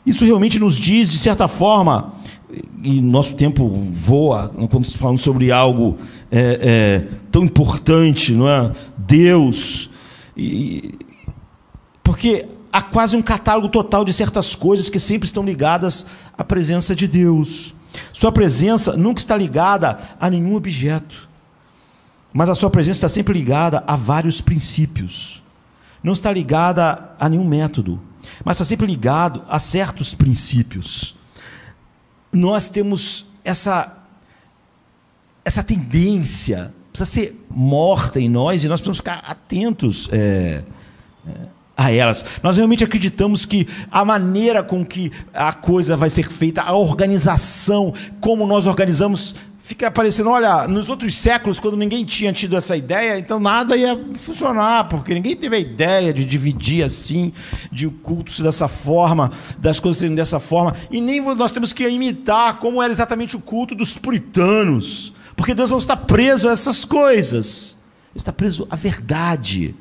Isso realmente nos diz, de certa forma, e nosso tempo voa quando fala sobre algo é, é, tão importante, não é? Deus. E, porque há quase um catálogo total de certas coisas que sempre estão ligadas à presença de Deus. Sua presença nunca está ligada a nenhum objeto, mas a sua presença está sempre ligada a vários princípios. Não está ligada a nenhum método, mas está sempre ligado a certos princípios. Nós temos essa essa tendência precisa ser morta em nós e nós precisamos ficar atentos. É, é a elas. Nós realmente acreditamos que a maneira com que a coisa vai ser feita, a organização, como nós organizamos, fica aparecendo olha, nos outros séculos, quando ninguém tinha tido essa ideia, então nada ia funcionar, porque ninguém teve a ideia de dividir assim, de o culto ser dessa forma, das coisas serem dessa forma, e nem nós temos que imitar como era exatamente o culto dos puritanos, porque Deus não está preso a essas coisas, está preso à verdade.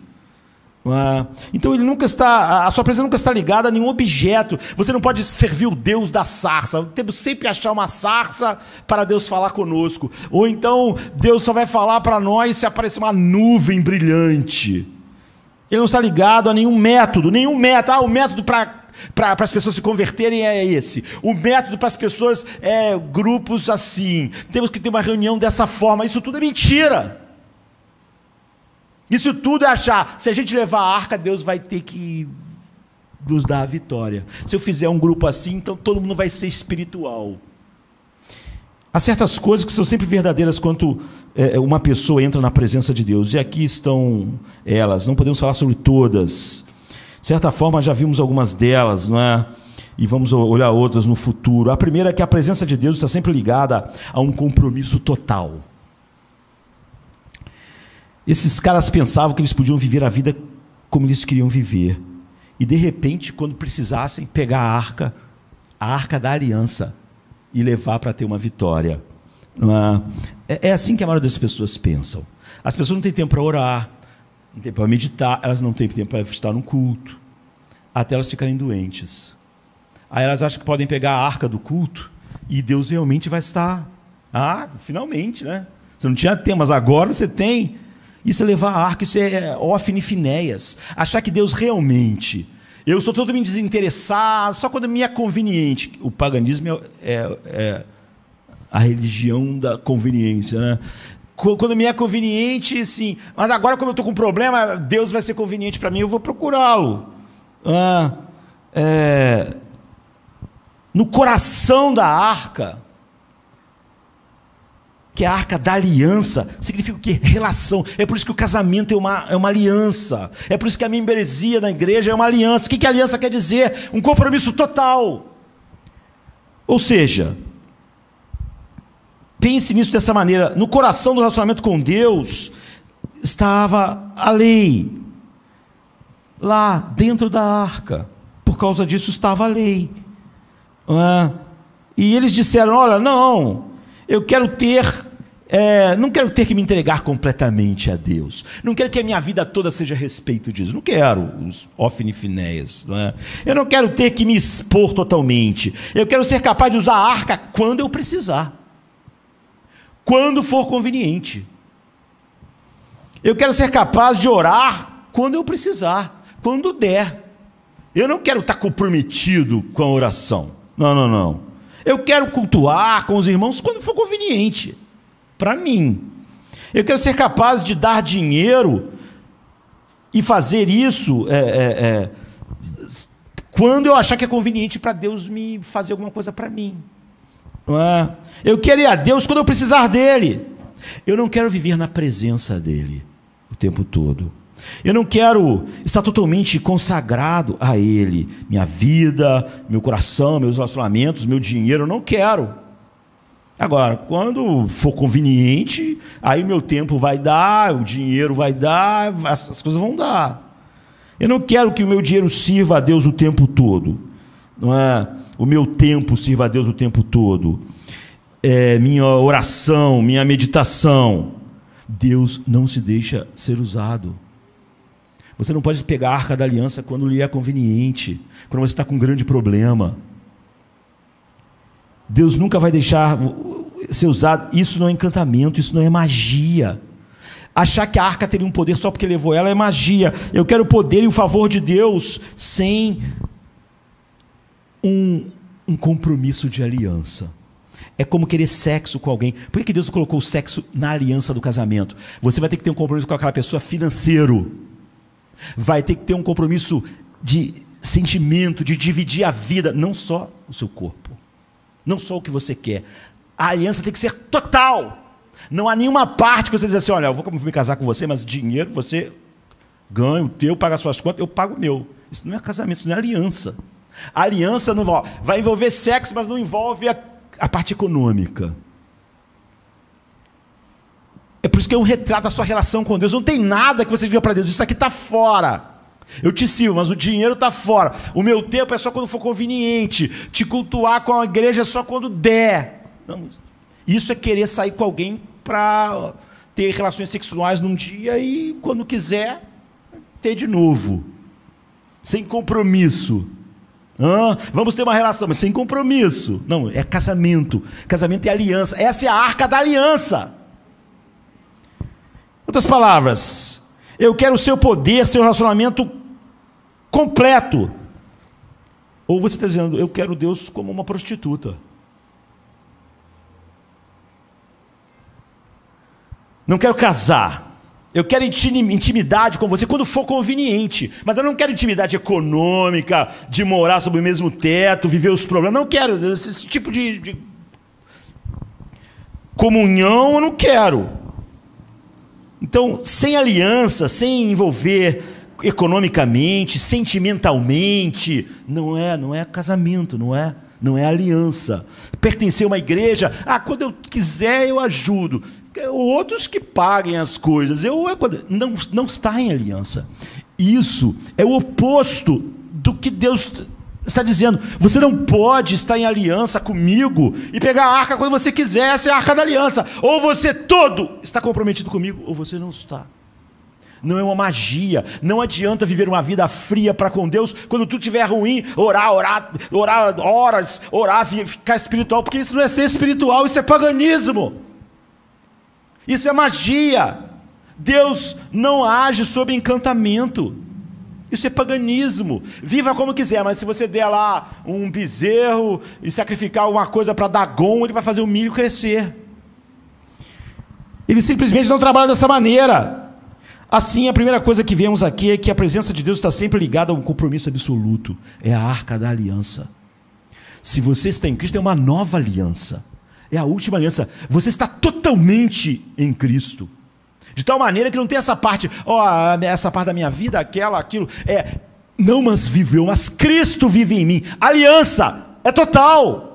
Ah, então ele nunca está, a sua presença nunca está ligada a nenhum objeto. Você não pode servir o Deus da sarça. Temos sempre achar uma sarça para Deus falar conosco. Ou então Deus só vai falar para nós se aparecer uma nuvem brilhante. Ele não está ligado a nenhum método, nenhum método. Ah, o método para para as pessoas se converterem é esse. O método para as pessoas é grupos assim. Temos que ter uma reunião dessa forma. Isso tudo é mentira. Isso tudo é achar, se a gente levar a arca, Deus vai ter que nos dar a vitória. Se eu fizer um grupo assim, então todo mundo vai ser espiritual. Há certas coisas que são sempre verdadeiras quando é, é uma pessoa entra na presença de Deus. E aqui estão elas. Não podemos falar sobre todas. De certa forma, já vimos algumas delas, não é? E vamos olhar outras no futuro. A primeira é que a presença de Deus está sempre ligada a um compromisso total. Esses caras pensavam que eles podiam viver a vida como eles queriam viver. E de repente, quando precisassem, pegar a arca, a arca da aliança, e levar para ter uma vitória. É? É, é assim que a maioria das pessoas pensam. As pessoas não têm tempo para orar, não têm para meditar, elas não têm tempo para estar no culto, até elas ficarem doentes. Aí elas acham que podem pegar a arca do culto e Deus realmente vai estar. Ah, finalmente, né? Você não tinha tempo, mas agora você tem. Isso é levar a arca, isso é, é ófine finéias. Achar que Deus realmente. Eu sou todo me desinteressado, só quando me é conveniente. O paganismo é, é, é a religião da conveniência, né? Quando me é conveniente, sim. Mas agora, como eu estou com um problema, Deus vai ser conveniente para mim, eu vou procurá-lo. Ah, é... No coração da arca, que é a arca da aliança, significa o quê? Relação. É por isso que o casamento é uma, é uma aliança. É por isso que a membresia na igreja é uma aliança. O que, que aliança quer dizer? Um compromisso total. Ou seja, pense nisso dessa maneira. No coração do relacionamento com Deus estava a lei. Lá dentro da arca. Por causa disso estava a lei. e eles disseram: olha, não, eu quero ter é, não quero ter que me entregar completamente a Deus. Não quero que a minha vida toda seja a respeito disso. Não quero os ofnifinéias. Não é? Eu não quero ter que me expor totalmente. Eu quero ser capaz de usar a arca quando eu precisar. Quando for conveniente. Eu quero ser capaz de orar quando eu precisar. Quando der. Eu não quero estar comprometido com a oração. Não, não, não. Eu quero cultuar com os irmãos quando for conveniente para mim. Eu quero ser capaz de dar dinheiro e fazer isso é, é, é, quando eu achar que é conveniente para Deus me fazer alguma coisa para mim. É? Eu quero ir a Deus quando eu precisar dele. Eu não quero viver na presença dele o tempo todo. Eu não quero estar totalmente consagrado a Ele, minha vida, meu coração, meus relacionamentos, meu dinheiro, eu não quero. Agora, quando for conveniente, aí o meu tempo vai dar, o dinheiro vai dar, as coisas vão dar. Eu não quero que o meu dinheiro sirva a Deus o tempo todo, não é? O meu tempo sirva a Deus o tempo todo. É, minha oração, minha meditação. Deus não se deixa ser usado. Você não pode pegar a arca da aliança quando lhe é conveniente, quando você está com um grande problema. Deus nunca vai deixar ser usado. Isso não é encantamento, isso não é magia. Achar que a arca teria um poder só porque levou ela é magia. Eu quero o poder e o favor de Deus sem um, um compromisso de aliança. É como querer sexo com alguém. Por que Deus colocou o sexo na aliança do casamento? Você vai ter que ter um compromisso com aquela pessoa financeiro. Vai ter que ter um compromisso de sentimento, de dividir a vida, não só o seu corpo, não só o que você quer. A aliança tem que ser total. Não há nenhuma parte que você diz assim: olha, eu vou me casar com você, mas dinheiro você ganha o teu, paga suas contas, eu pago o meu. Isso não é casamento, isso não é aliança. A aliança não vai envolver sexo, mas não envolve a, a parte econômica. É por isso que é um retrato da sua relação com Deus. Não tem nada que você diga para Deus, isso aqui está fora. Eu te sirvo, mas o dinheiro está fora. O meu tempo é só quando for conveniente. Te cultuar com a igreja é só quando der. Não, isso é querer sair com alguém para ter relações sexuais num dia e, quando quiser, ter de novo. Sem compromisso. Ah, vamos ter uma relação, mas sem compromisso. Não, é casamento. Casamento é aliança. Essa é a arca da aliança. Outras palavras, eu quero o seu poder, seu relacionamento completo. Ou você está dizendo, eu quero Deus como uma prostituta. Não quero casar. Eu quero intimidade com você quando for conveniente. Mas eu não quero intimidade econômica, de morar sob o mesmo teto, viver os problemas. Não quero esse, tipo de, de... comunhão, eu não quero. Então, sem aliança, sem envolver economicamente, sentimentalmente, não é, não é casamento, não é, não é aliança. Pertencer a uma igreja, ah, quando eu quiser eu ajudo. É, outros que paguem as coisas. Eu é não não está em aliança. Isso é o oposto do que Deus está dizendo: você não pode estar em aliança comigo e pegar a arca quando você quiser, essa é a arca da aliança. Ou você todo está comprometido comigo, ou você não está. Não é uma magia. Não adianta viver uma vida fria para com Deus quando tudo estiver ruim, orar, orar, orar horas, orar, ficar espiritual, porque isso não é ser espiritual, isso é paganismo. Isso é magia. Deus não age sob encantamento. Isso é paganismo. Viva como quiser, mas se você der lá um bezerro e sacrificar alguma coisa para Dagon, ele vai fazer o milho crescer. Ele simplesmente não trabalha dessa maneira. Assim, a primeira coisa que vemos aqui é que a presença de Deus está sempre ligada a um compromisso absoluto é a arca da aliança. Se você está em Cristo, é uma nova aliança. É a última aliança. Você está totalmente em Cristo. De tal maneira que não tem essa parte, ó, essa parte da minha vida, aquela, aquilo. É, não mas vivo eu, mas Cristo vive em mim. Aliança é total.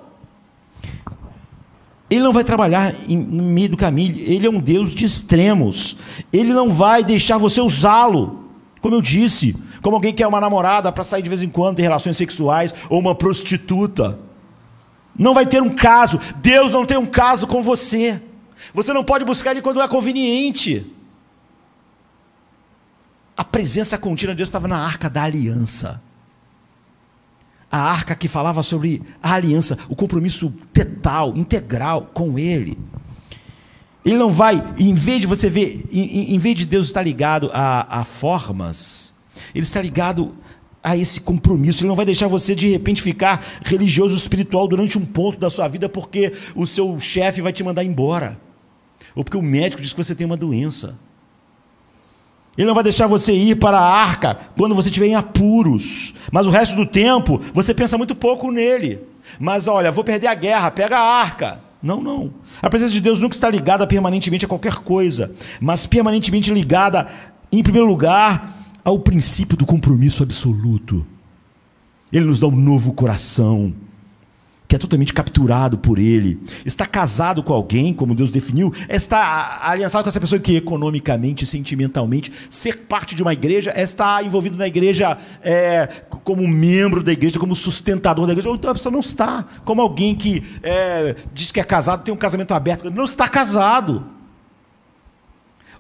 Ele não vai trabalhar em, no meio do caminho. Ele é um Deus de extremos. Ele não vai deixar você usá-lo. Como eu disse, como alguém quer é uma namorada para sair de vez em quando, em relações sexuais, ou uma prostituta. Não vai ter um caso. Deus não tem um caso com você. Você não pode buscar Ele quando é conveniente. A presença contínua de Deus estava na arca da aliança. A arca que falava sobre a aliança, o compromisso total, integral com Ele. Ele não vai, em vez de você ver, em, em vez de Deus estar ligado a, a, formas, Ele está ligado a esse compromisso. Ele não vai deixar você de repente ficar religioso espiritual durante um ponto da sua vida porque o seu chefe vai te mandar embora. Ou porque o médico diz que você tem uma doença. Ele não vai deixar você ir para a arca quando você estiver em apuros. Mas o resto do tempo, você pensa muito pouco nele. Mas olha, vou perder a guerra, pega a arca. Não, não. A presença de Deus nunca está ligada permanentemente a qualquer coisa, mas permanentemente ligada, em primeiro lugar, ao princípio do compromisso absoluto. Ele nos dá um novo coração que é totalmente capturado por ele. Está casado com alguém, como Deus definiu, é está aliançado com essa pessoa que economicamente, sentimentalmente, ser parte de uma igreja, é está envolvido na igreja é, como membro da igreja, como sustentador da igreja. Então a pessoa não está como alguém que é, diz que é casado, tem um casamento aberto, não está casado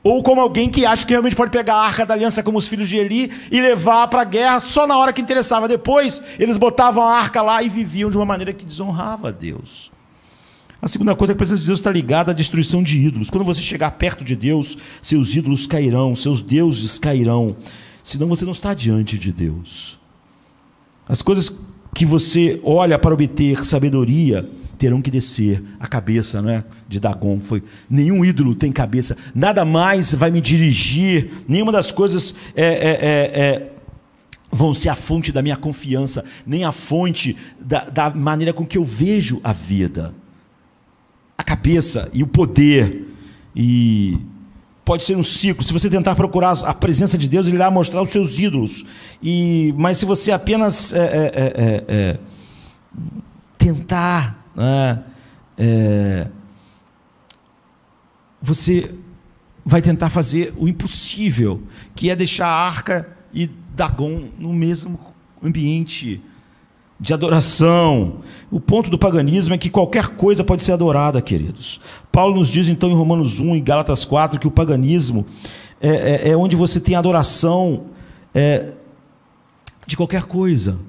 ou como alguém que acha que realmente pode pegar a arca da aliança como os filhos de Eli e levar para a guerra só na hora que interessava. Depois, eles botavam a arca lá e viviam de uma maneira que desonrava a Deus. A segunda coisa é que a presença de Deus está ligada à destruição de ídolos. Quando você chegar perto de Deus, seus ídolos cairão, seus deuses cairão. Senão você não está diante de Deus. As coisas que você olha para obter sabedoria, terão que descer. A cabeça não é? de Dagon foi. Nenhum ídolo tem cabeça. Nada mais vai me dirigir. Nenhuma das coisas é, é, é, é, vão ser a fonte da minha confiança, nem a fonte da, da maneira com que eu vejo a vida. A cabeça e o poder. E pode ser um ciclo. Se você tentar procurar a presença de Deus, ele irá mostrar os seus ídolos. E, mas se você apenas é, é, é, é, é tentar né? É, você vai tentar fazer o impossível, que é deixar a arca e Dagon no mesmo ambiente de adoração. O ponto do paganismo é que qualquer coisa pode ser adorada, queridos. Paulo nos diz então em Romanos 1 e Gálatas 4 que o paganismo é, é, é onde você tem adoração é, de qualquer coisa.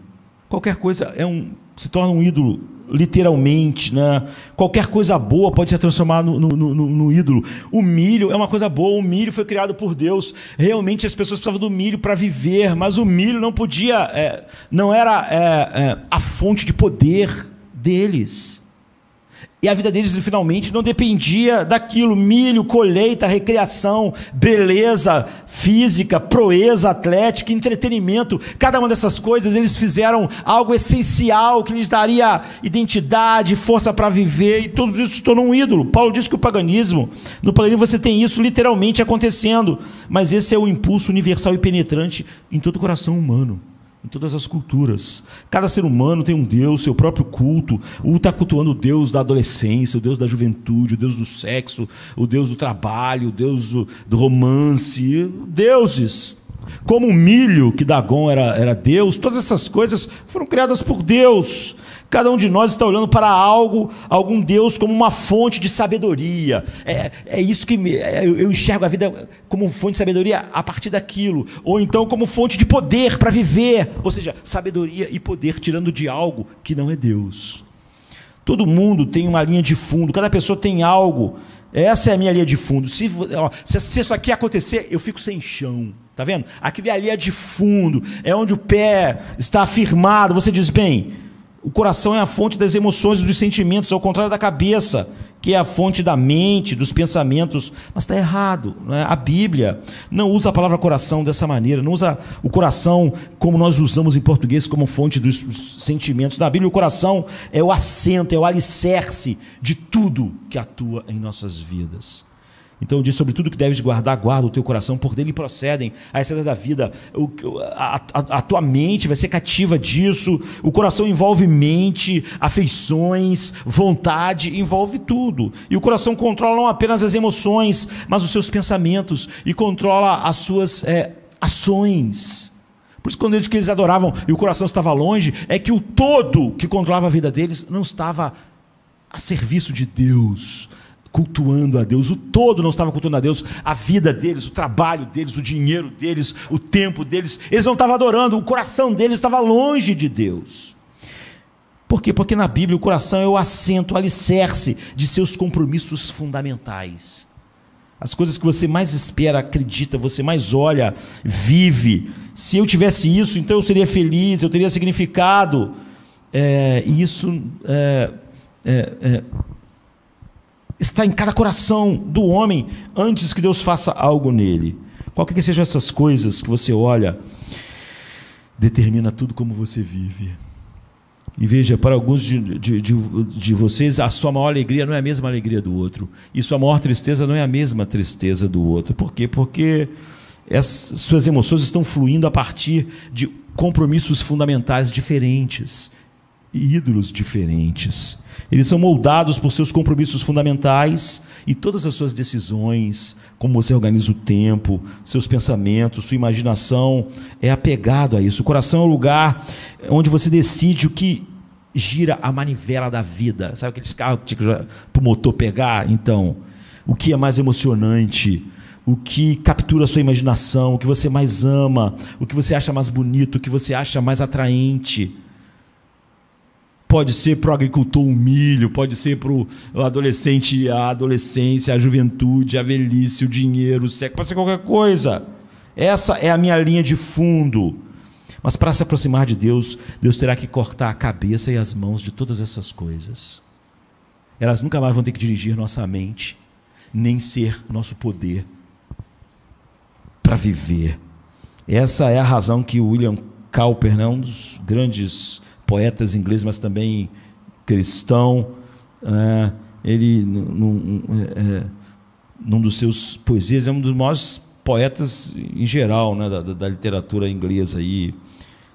Qualquer coisa é um, se torna um ídolo literalmente, né? Qualquer coisa boa pode ser transformada no, no, no, no, ídolo. O milho é uma coisa boa, o milho foi criado por Deus. Realmente as pessoas precisavam do milho para viver, mas o milho não podia, é, não era é, é, a fonte de poder deles. E a vida deles finalmente não dependia daquilo: milho, colheita, recreação, beleza física, proeza atlética, entretenimento. Cada uma dessas coisas eles fizeram algo essencial que lhes daria identidade, força para viver, e tudo isso se tornou um ídolo. Paulo diz que o paganismo, no paganismo você tem isso literalmente acontecendo, mas esse é o impulso universal e penetrante em todo o coração humano em todas as culturas. Cada ser humano tem um Deus, seu próprio culto. O está cultuando o Deus da adolescência, o Deus da juventude, o Deus do sexo, o Deus do trabalho, o Deus do, do romance. Deuses. Como o milho que Dagon era, era Deus, todas essas coisas foram criadas por Deus. Cada um de nós está olhando para algo, algum Deus, como uma fonte de sabedoria. É, é isso que me, é, eu enxergo a vida como fonte de sabedoria a partir daquilo. Ou então como fonte de poder para viver. Ou seja, sabedoria e poder tirando de algo que não é Deus. Todo mundo tem uma linha de fundo, cada pessoa tem algo. Essa é a minha linha de fundo. Se, ó, se, se isso aqui acontecer, eu fico sem chão. Tá vendo? é ali é de fundo, é onde o pé está afirmado. Você diz, bem, o coração é a fonte das emoções e dos sentimentos, ao contrário da cabeça, que é a fonte da mente, dos pensamentos. Mas está errado. Né? A Bíblia não usa a palavra coração dessa maneira, não usa o coração como nós usamos em português como fonte dos sentimentos. Na Bíblia, o coração é o assento, é o alicerce de tudo que atua em nossas vidas. Então diz sobre tudo que deves guardar, guarda o teu coração, por dele procedem a essência da vida. O, a, a, a, tua mente vai ser cativa disso. O coração envolve mente, afeições, vontade, envolve tudo. E o coração controla não apenas as emoções, mas os seus pensamentos e controla as suas é, ações. Por isso, quando eles que eles adoravam e o coração estava longe, é que o todo que controlava a vida deles não estava a serviço de Deus, cultuando a Deus. O todo não estava cultuando a Deus. A vida deles, o trabalho deles, o dinheiro deles, o tempo deles. Eles não estavam adorando. O coração deles estava longe de Deus. Por quê? Porque na Bíblia o coração é o assento, o alicerce de seus compromissos fundamentais. As coisas que você mais espera, acredita, você mais olha, vive. Se eu tivesse isso, então eu seria feliz, eu teria significado. É, e isso é, é, é está em cada coração do homem antes que Deus faça algo nele. Qualquer que sejam essas coisas que você olha, determina tudo como você vive. E veja, para alguns de, de, de, de, vocês, a sua maior alegria não é a mesma alegria do outro. E sua maior tristeza não é a mesma tristeza do outro. Por quê? Porque as suas emoções estão fluindo a partir de compromissos fundamentais diferentes e ídolos diferentes. Eles são moldados por seus compromissos fundamentais e todas as suas decisões, como você organiza o tempo, seus pensamentos, sua imaginação, é apegado a isso. O coração é o lugar onde você decide o que gira a manivela da vida. Sabe aqueles carros que tinha para o motor pegar? Então, o que é mais emocionante? o que captura a sua imaginação, o que você mais ama, o que você acha mais bonito, o que você acha mais atraente. Pode ser para o agricultor o milho, pode ser para o adolescente a adolescência, a juventude, a velhice, o dinheiro, o sexo, pode ser qualquer coisa. Essa é a minha linha de fundo. Mas para se aproximar de Deus, Deus terá que cortar a cabeça e as mãos de todas essas coisas. Elas nunca mais vão ter que dirigir nossa mente, nem ser nosso poder para viver. Essa é a razão que William Cowper, né, um dos grandes poetas ingleses, mas também cristão. Né? É, ele, num, é, num dos seus poesias, é um dos maiores poetas em geral né, da, da literatura inglesa. Aí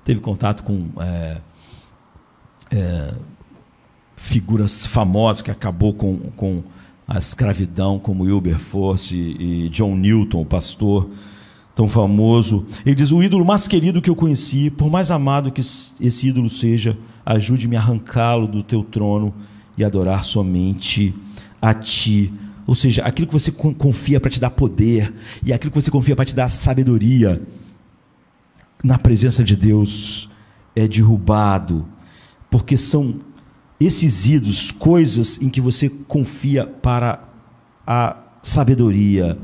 teve contato com é, é, figuras famosas que acabou com, com a escravidão, como Wilberforce e John Newton, o pastor tão famoso. Ele diz: O ídolo mais querido que eu conheci, por mais amado que esse ídolo seja, ajude-me a arrancá-lo do teu trono e adorar somente a ti. Ou seja, aquilo que você confia para te dar poder e aquilo que você confia para te dar sabedoria, na presença de Deus é derrubado, porque são esses ídolos, coisas em que você confia para a sabedoria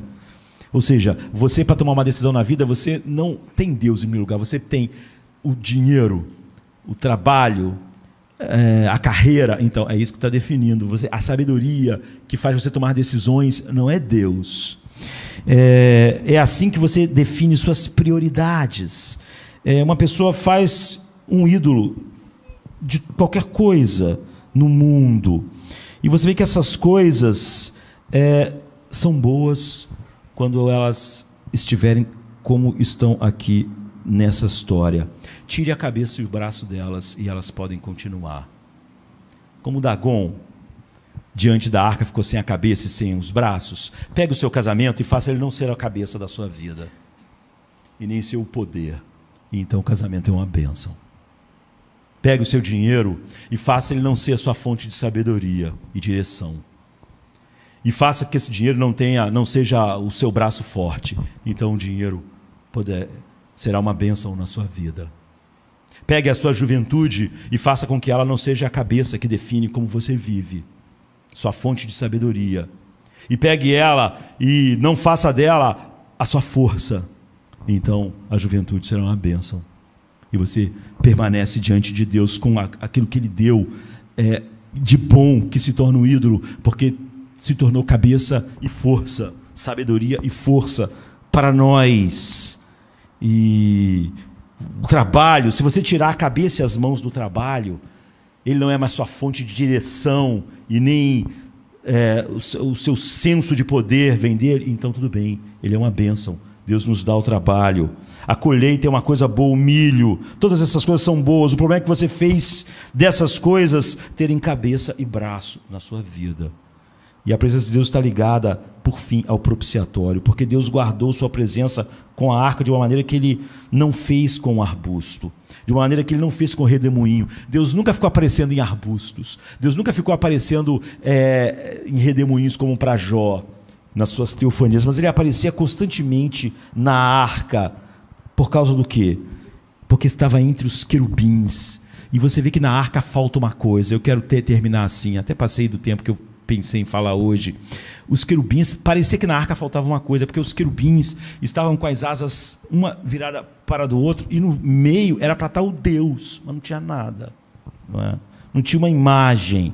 ou seja, você para tomar uma decisão na vida, você não tem Deus em meu lugar, você tem o dinheiro, o trabalho, é, a carreira. Então, é isso que está definindo. Você, a sabedoria que faz você tomar decisões não é Deus. É, é assim que você define suas prioridades. É, uma pessoa faz um ídolo de qualquer coisa no mundo. E você vê que essas coisas é, são boas quando elas estiverem como estão aqui nessa história. Tire a cabeça e o braço delas e elas podem continuar. Como Dagon, diante da arca, ficou sem a cabeça e sem os braços, pegue o seu casamento e faça ele não ser a cabeça da sua vida e nem ser o poder. E então o casamento é uma bênção. Pegue o seu dinheiro e faça ele não ser a sua fonte de sabedoria e direção e faça que esse dinheiro não tenha, não seja o seu braço forte. Então o dinheiro poder, será uma bênção na sua vida. Pegue a sua juventude e faça com que ela não seja a cabeça que define como você vive, sua fonte de sabedoria. E pegue ela e não faça dela a sua força. Então a juventude será uma bênção. E você permanece diante de Deus com aquilo que Ele deu é, de bom, que se torna um ídolo, porque se tornou cabeça e força, sabedoria e força para nós. E o trabalho, se você tirar a cabeça e as mãos do trabalho, ele não é mais sua fonte de direção e nem é, o, seu, o, seu, senso de poder vender, então tudo bem, ele é uma bênção. Deus nos dá o trabalho. A colheita é uma coisa boa, o milho, todas essas coisas são boas. O problema é que você fez dessas coisas terem cabeça e braço na sua vida. E a presença de Deus está ligada, por fim, ao propiciatório, porque Deus guardou sua presença com a arca de uma maneira que ele não fez com o arbusto, de uma maneira que ele não fez com o redemoinho. Deus nunca ficou aparecendo em arbustos, Deus nunca ficou aparecendo é, em redemoinhos como para Jó, nas suas teofanias, mas ele aparecia constantemente na arca, por causa do quê? Porque estava entre os querubins. E você vê que na arca falta uma coisa. Eu quero ter, terminar assim. Até passei do tempo que eu pensei em falar hoje. Os querubins, parecia que na arca faltava uma coisa, porque os querubins estavam com as asas uma virada para do outro e no meio era para estar tá o Deus, mas não tinha nada. Não, é? não tinha uma imagem.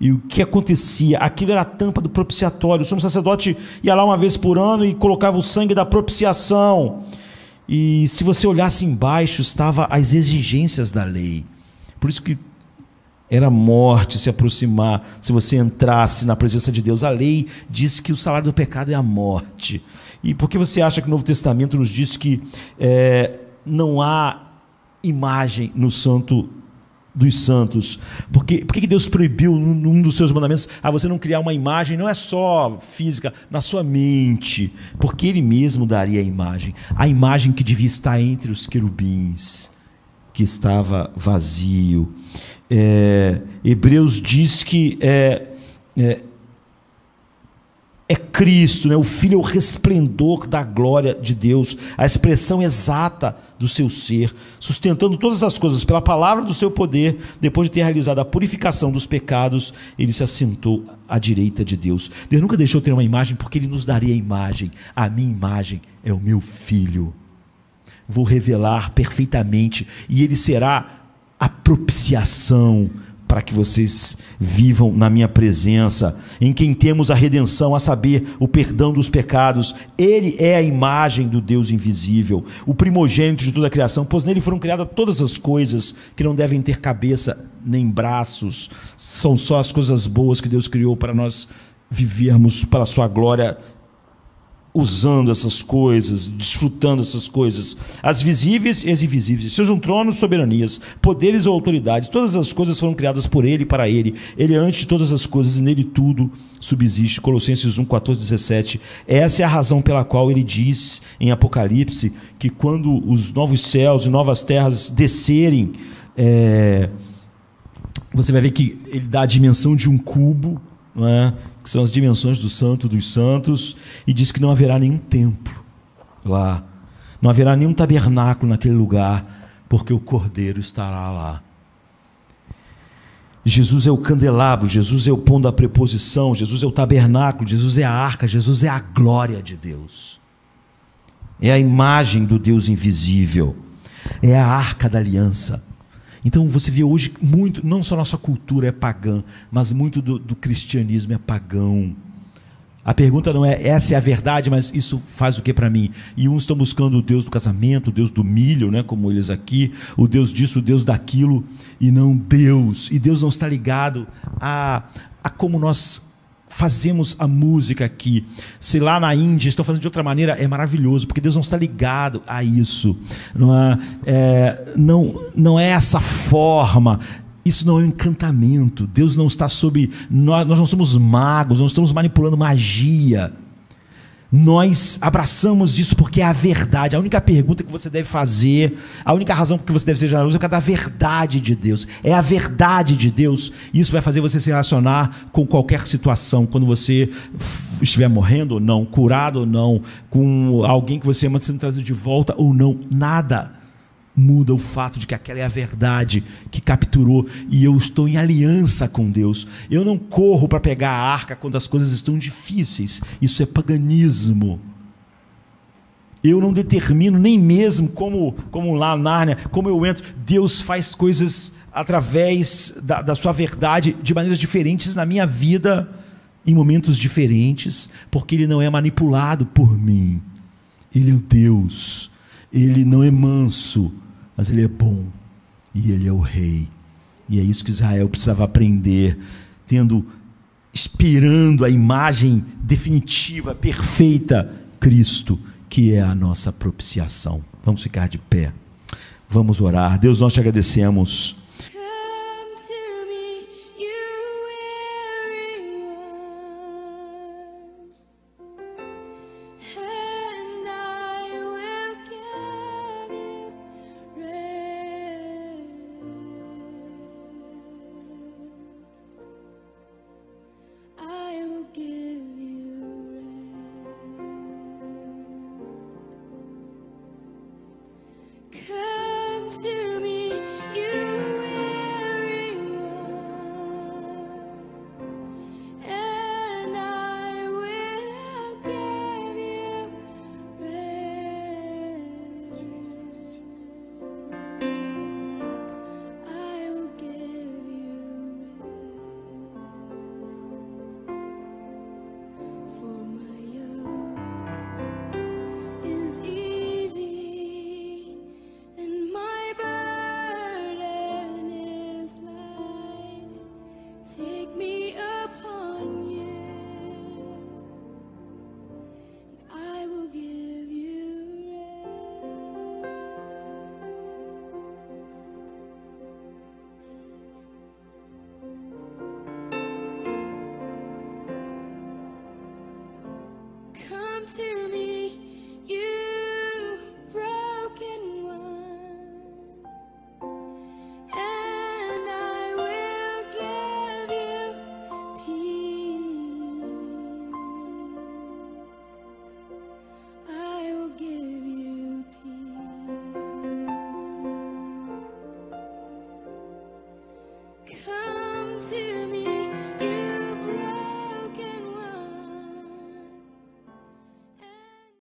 E o que acontecia? Aquilo era a tampa do propiciatório. O sumo sacerdote ia lá uma vez por ano e colocava o sangue da propiciação. E se você olhasse embaixo, estava as exigências da lei. Por isso que era morte se aproximar, se você entrasse na presença de Deus. A lei diz que o salário do pecado é a morte. E por que você acha que o Novo Testamento nos diz que é, não há imagem no santo dos santos? porque por que Deus proibiu num dos seus mandamentos a ah, você não criar uma imagem, não é só física, na sua mente? Porque Ele mesmo daria a imagem, a imagem que devia estar entre os querubins, que estava vazio é, Hebreus diz que é, é, é Cristo, né? o Filho é o resplendor da glória de Deus, a expressão exata do seu ser, sustentando todas as coisas pela palavra do seu poder, depois de ter realizado a purificação dos pecados, ele se assentou à direita de Deus. Deus nunca deixou ter uma imagem porque ele nos daria a imagem. A minha imagem é o meu filho. Vou revelar perfeitamente e ele será a propiciação para que vocês vivam na minha presença, em quem temos a redenção, a saber, o perdão dos pecados. Ele é a imagem do Deus invisível, o primogênito de toda a criação, pois nele foram criadas todas as coisas que não devem ter cabeça nem braços. São só as coisas boas que Deus criou para nós vivermos para a sua glória usando essas coisas, desfrutando essas coisas, as visíveis e as invisíveis, sejam tronos, soberanias, poderes ou autoridades, todas as coisas foram criadas por ele e para ele. Ele é antes de todas as coisas e nele tudo subsiste. Colossenses 1, 14, 17. Essa é a razão pela qual ele diz em Apocalipse que quando os novos céus e novas terras descerem, é... você vai ver que ele dá a dimensão de um cubo, não é? que são as dimensões do santo dos santos, e diz que não haverá nenhum templo lá, não haverá nenhum tabernáculo naquele lugar, porque o cordeiro estará lá. Jesus é o candelabro, Jesus é o pão da preposição, Jesus é o tabernáculo, Jesus é a arca, Jesus é a glória de Deus. É a imagem do Deus invisível, é a arca da aliança. Então você vê hoje muito, não só nossa cultura é pagã, mas muito do, do cristianismo é pagão. A pergunta não é essa é a verdade, mas isso faz o que para mim? E uns estão buscando o Deus do casamento, o Deus do milho, né, como eles aqui, o Deus disso, o Deus daquilo, e não Deus. E Deus não está ligado a, a como nós fazemos a música aqui, se lá na Índia estão fazendo de outra maneira, é maravilhoso, porque Deus não está ligado a isso. Não é, é não, não é essa forma. Isso não é um encantamento. Deus não está sob. Nós, nós não somos magos, não estamos manipulando magia nós abraçamos isso porque é a verdade. A única pergunta que você deve fazer, a única razão que você deve ser generoso é cada da verdade de Deus. É a verdade de Deus. Isso vai fazer você se relacionar com qualquer situação. Quando você estiver morrendo ou não, curado ou não, com alguém que você ama sendo trazido de volta ou não, nada muda o fato de que aquela é a verdade que capturou e eu estou em aliança com Deus. Eu não corro para pegar a arca quando as coisas estão difíceis. Isso é paganismo. Eu não determino nem mesmo como, como lá Nárnia, como eu entro. Deus faz coisas através da, da sua verdade de maneiras diferentes na minha vida, em momentos diferentes, porque Ele não é manipulado por mim. Ele é Deus. Ele não é manso mas Ele é bom e Ele é o Rei. E é isso que Israel precisava aprender, tendo, inspirando a imagem definitiva, perfeita, Cristo, que é a nossa propiciação. Vamos ficar de pé, vamos orar. Deus, nós te agradecemos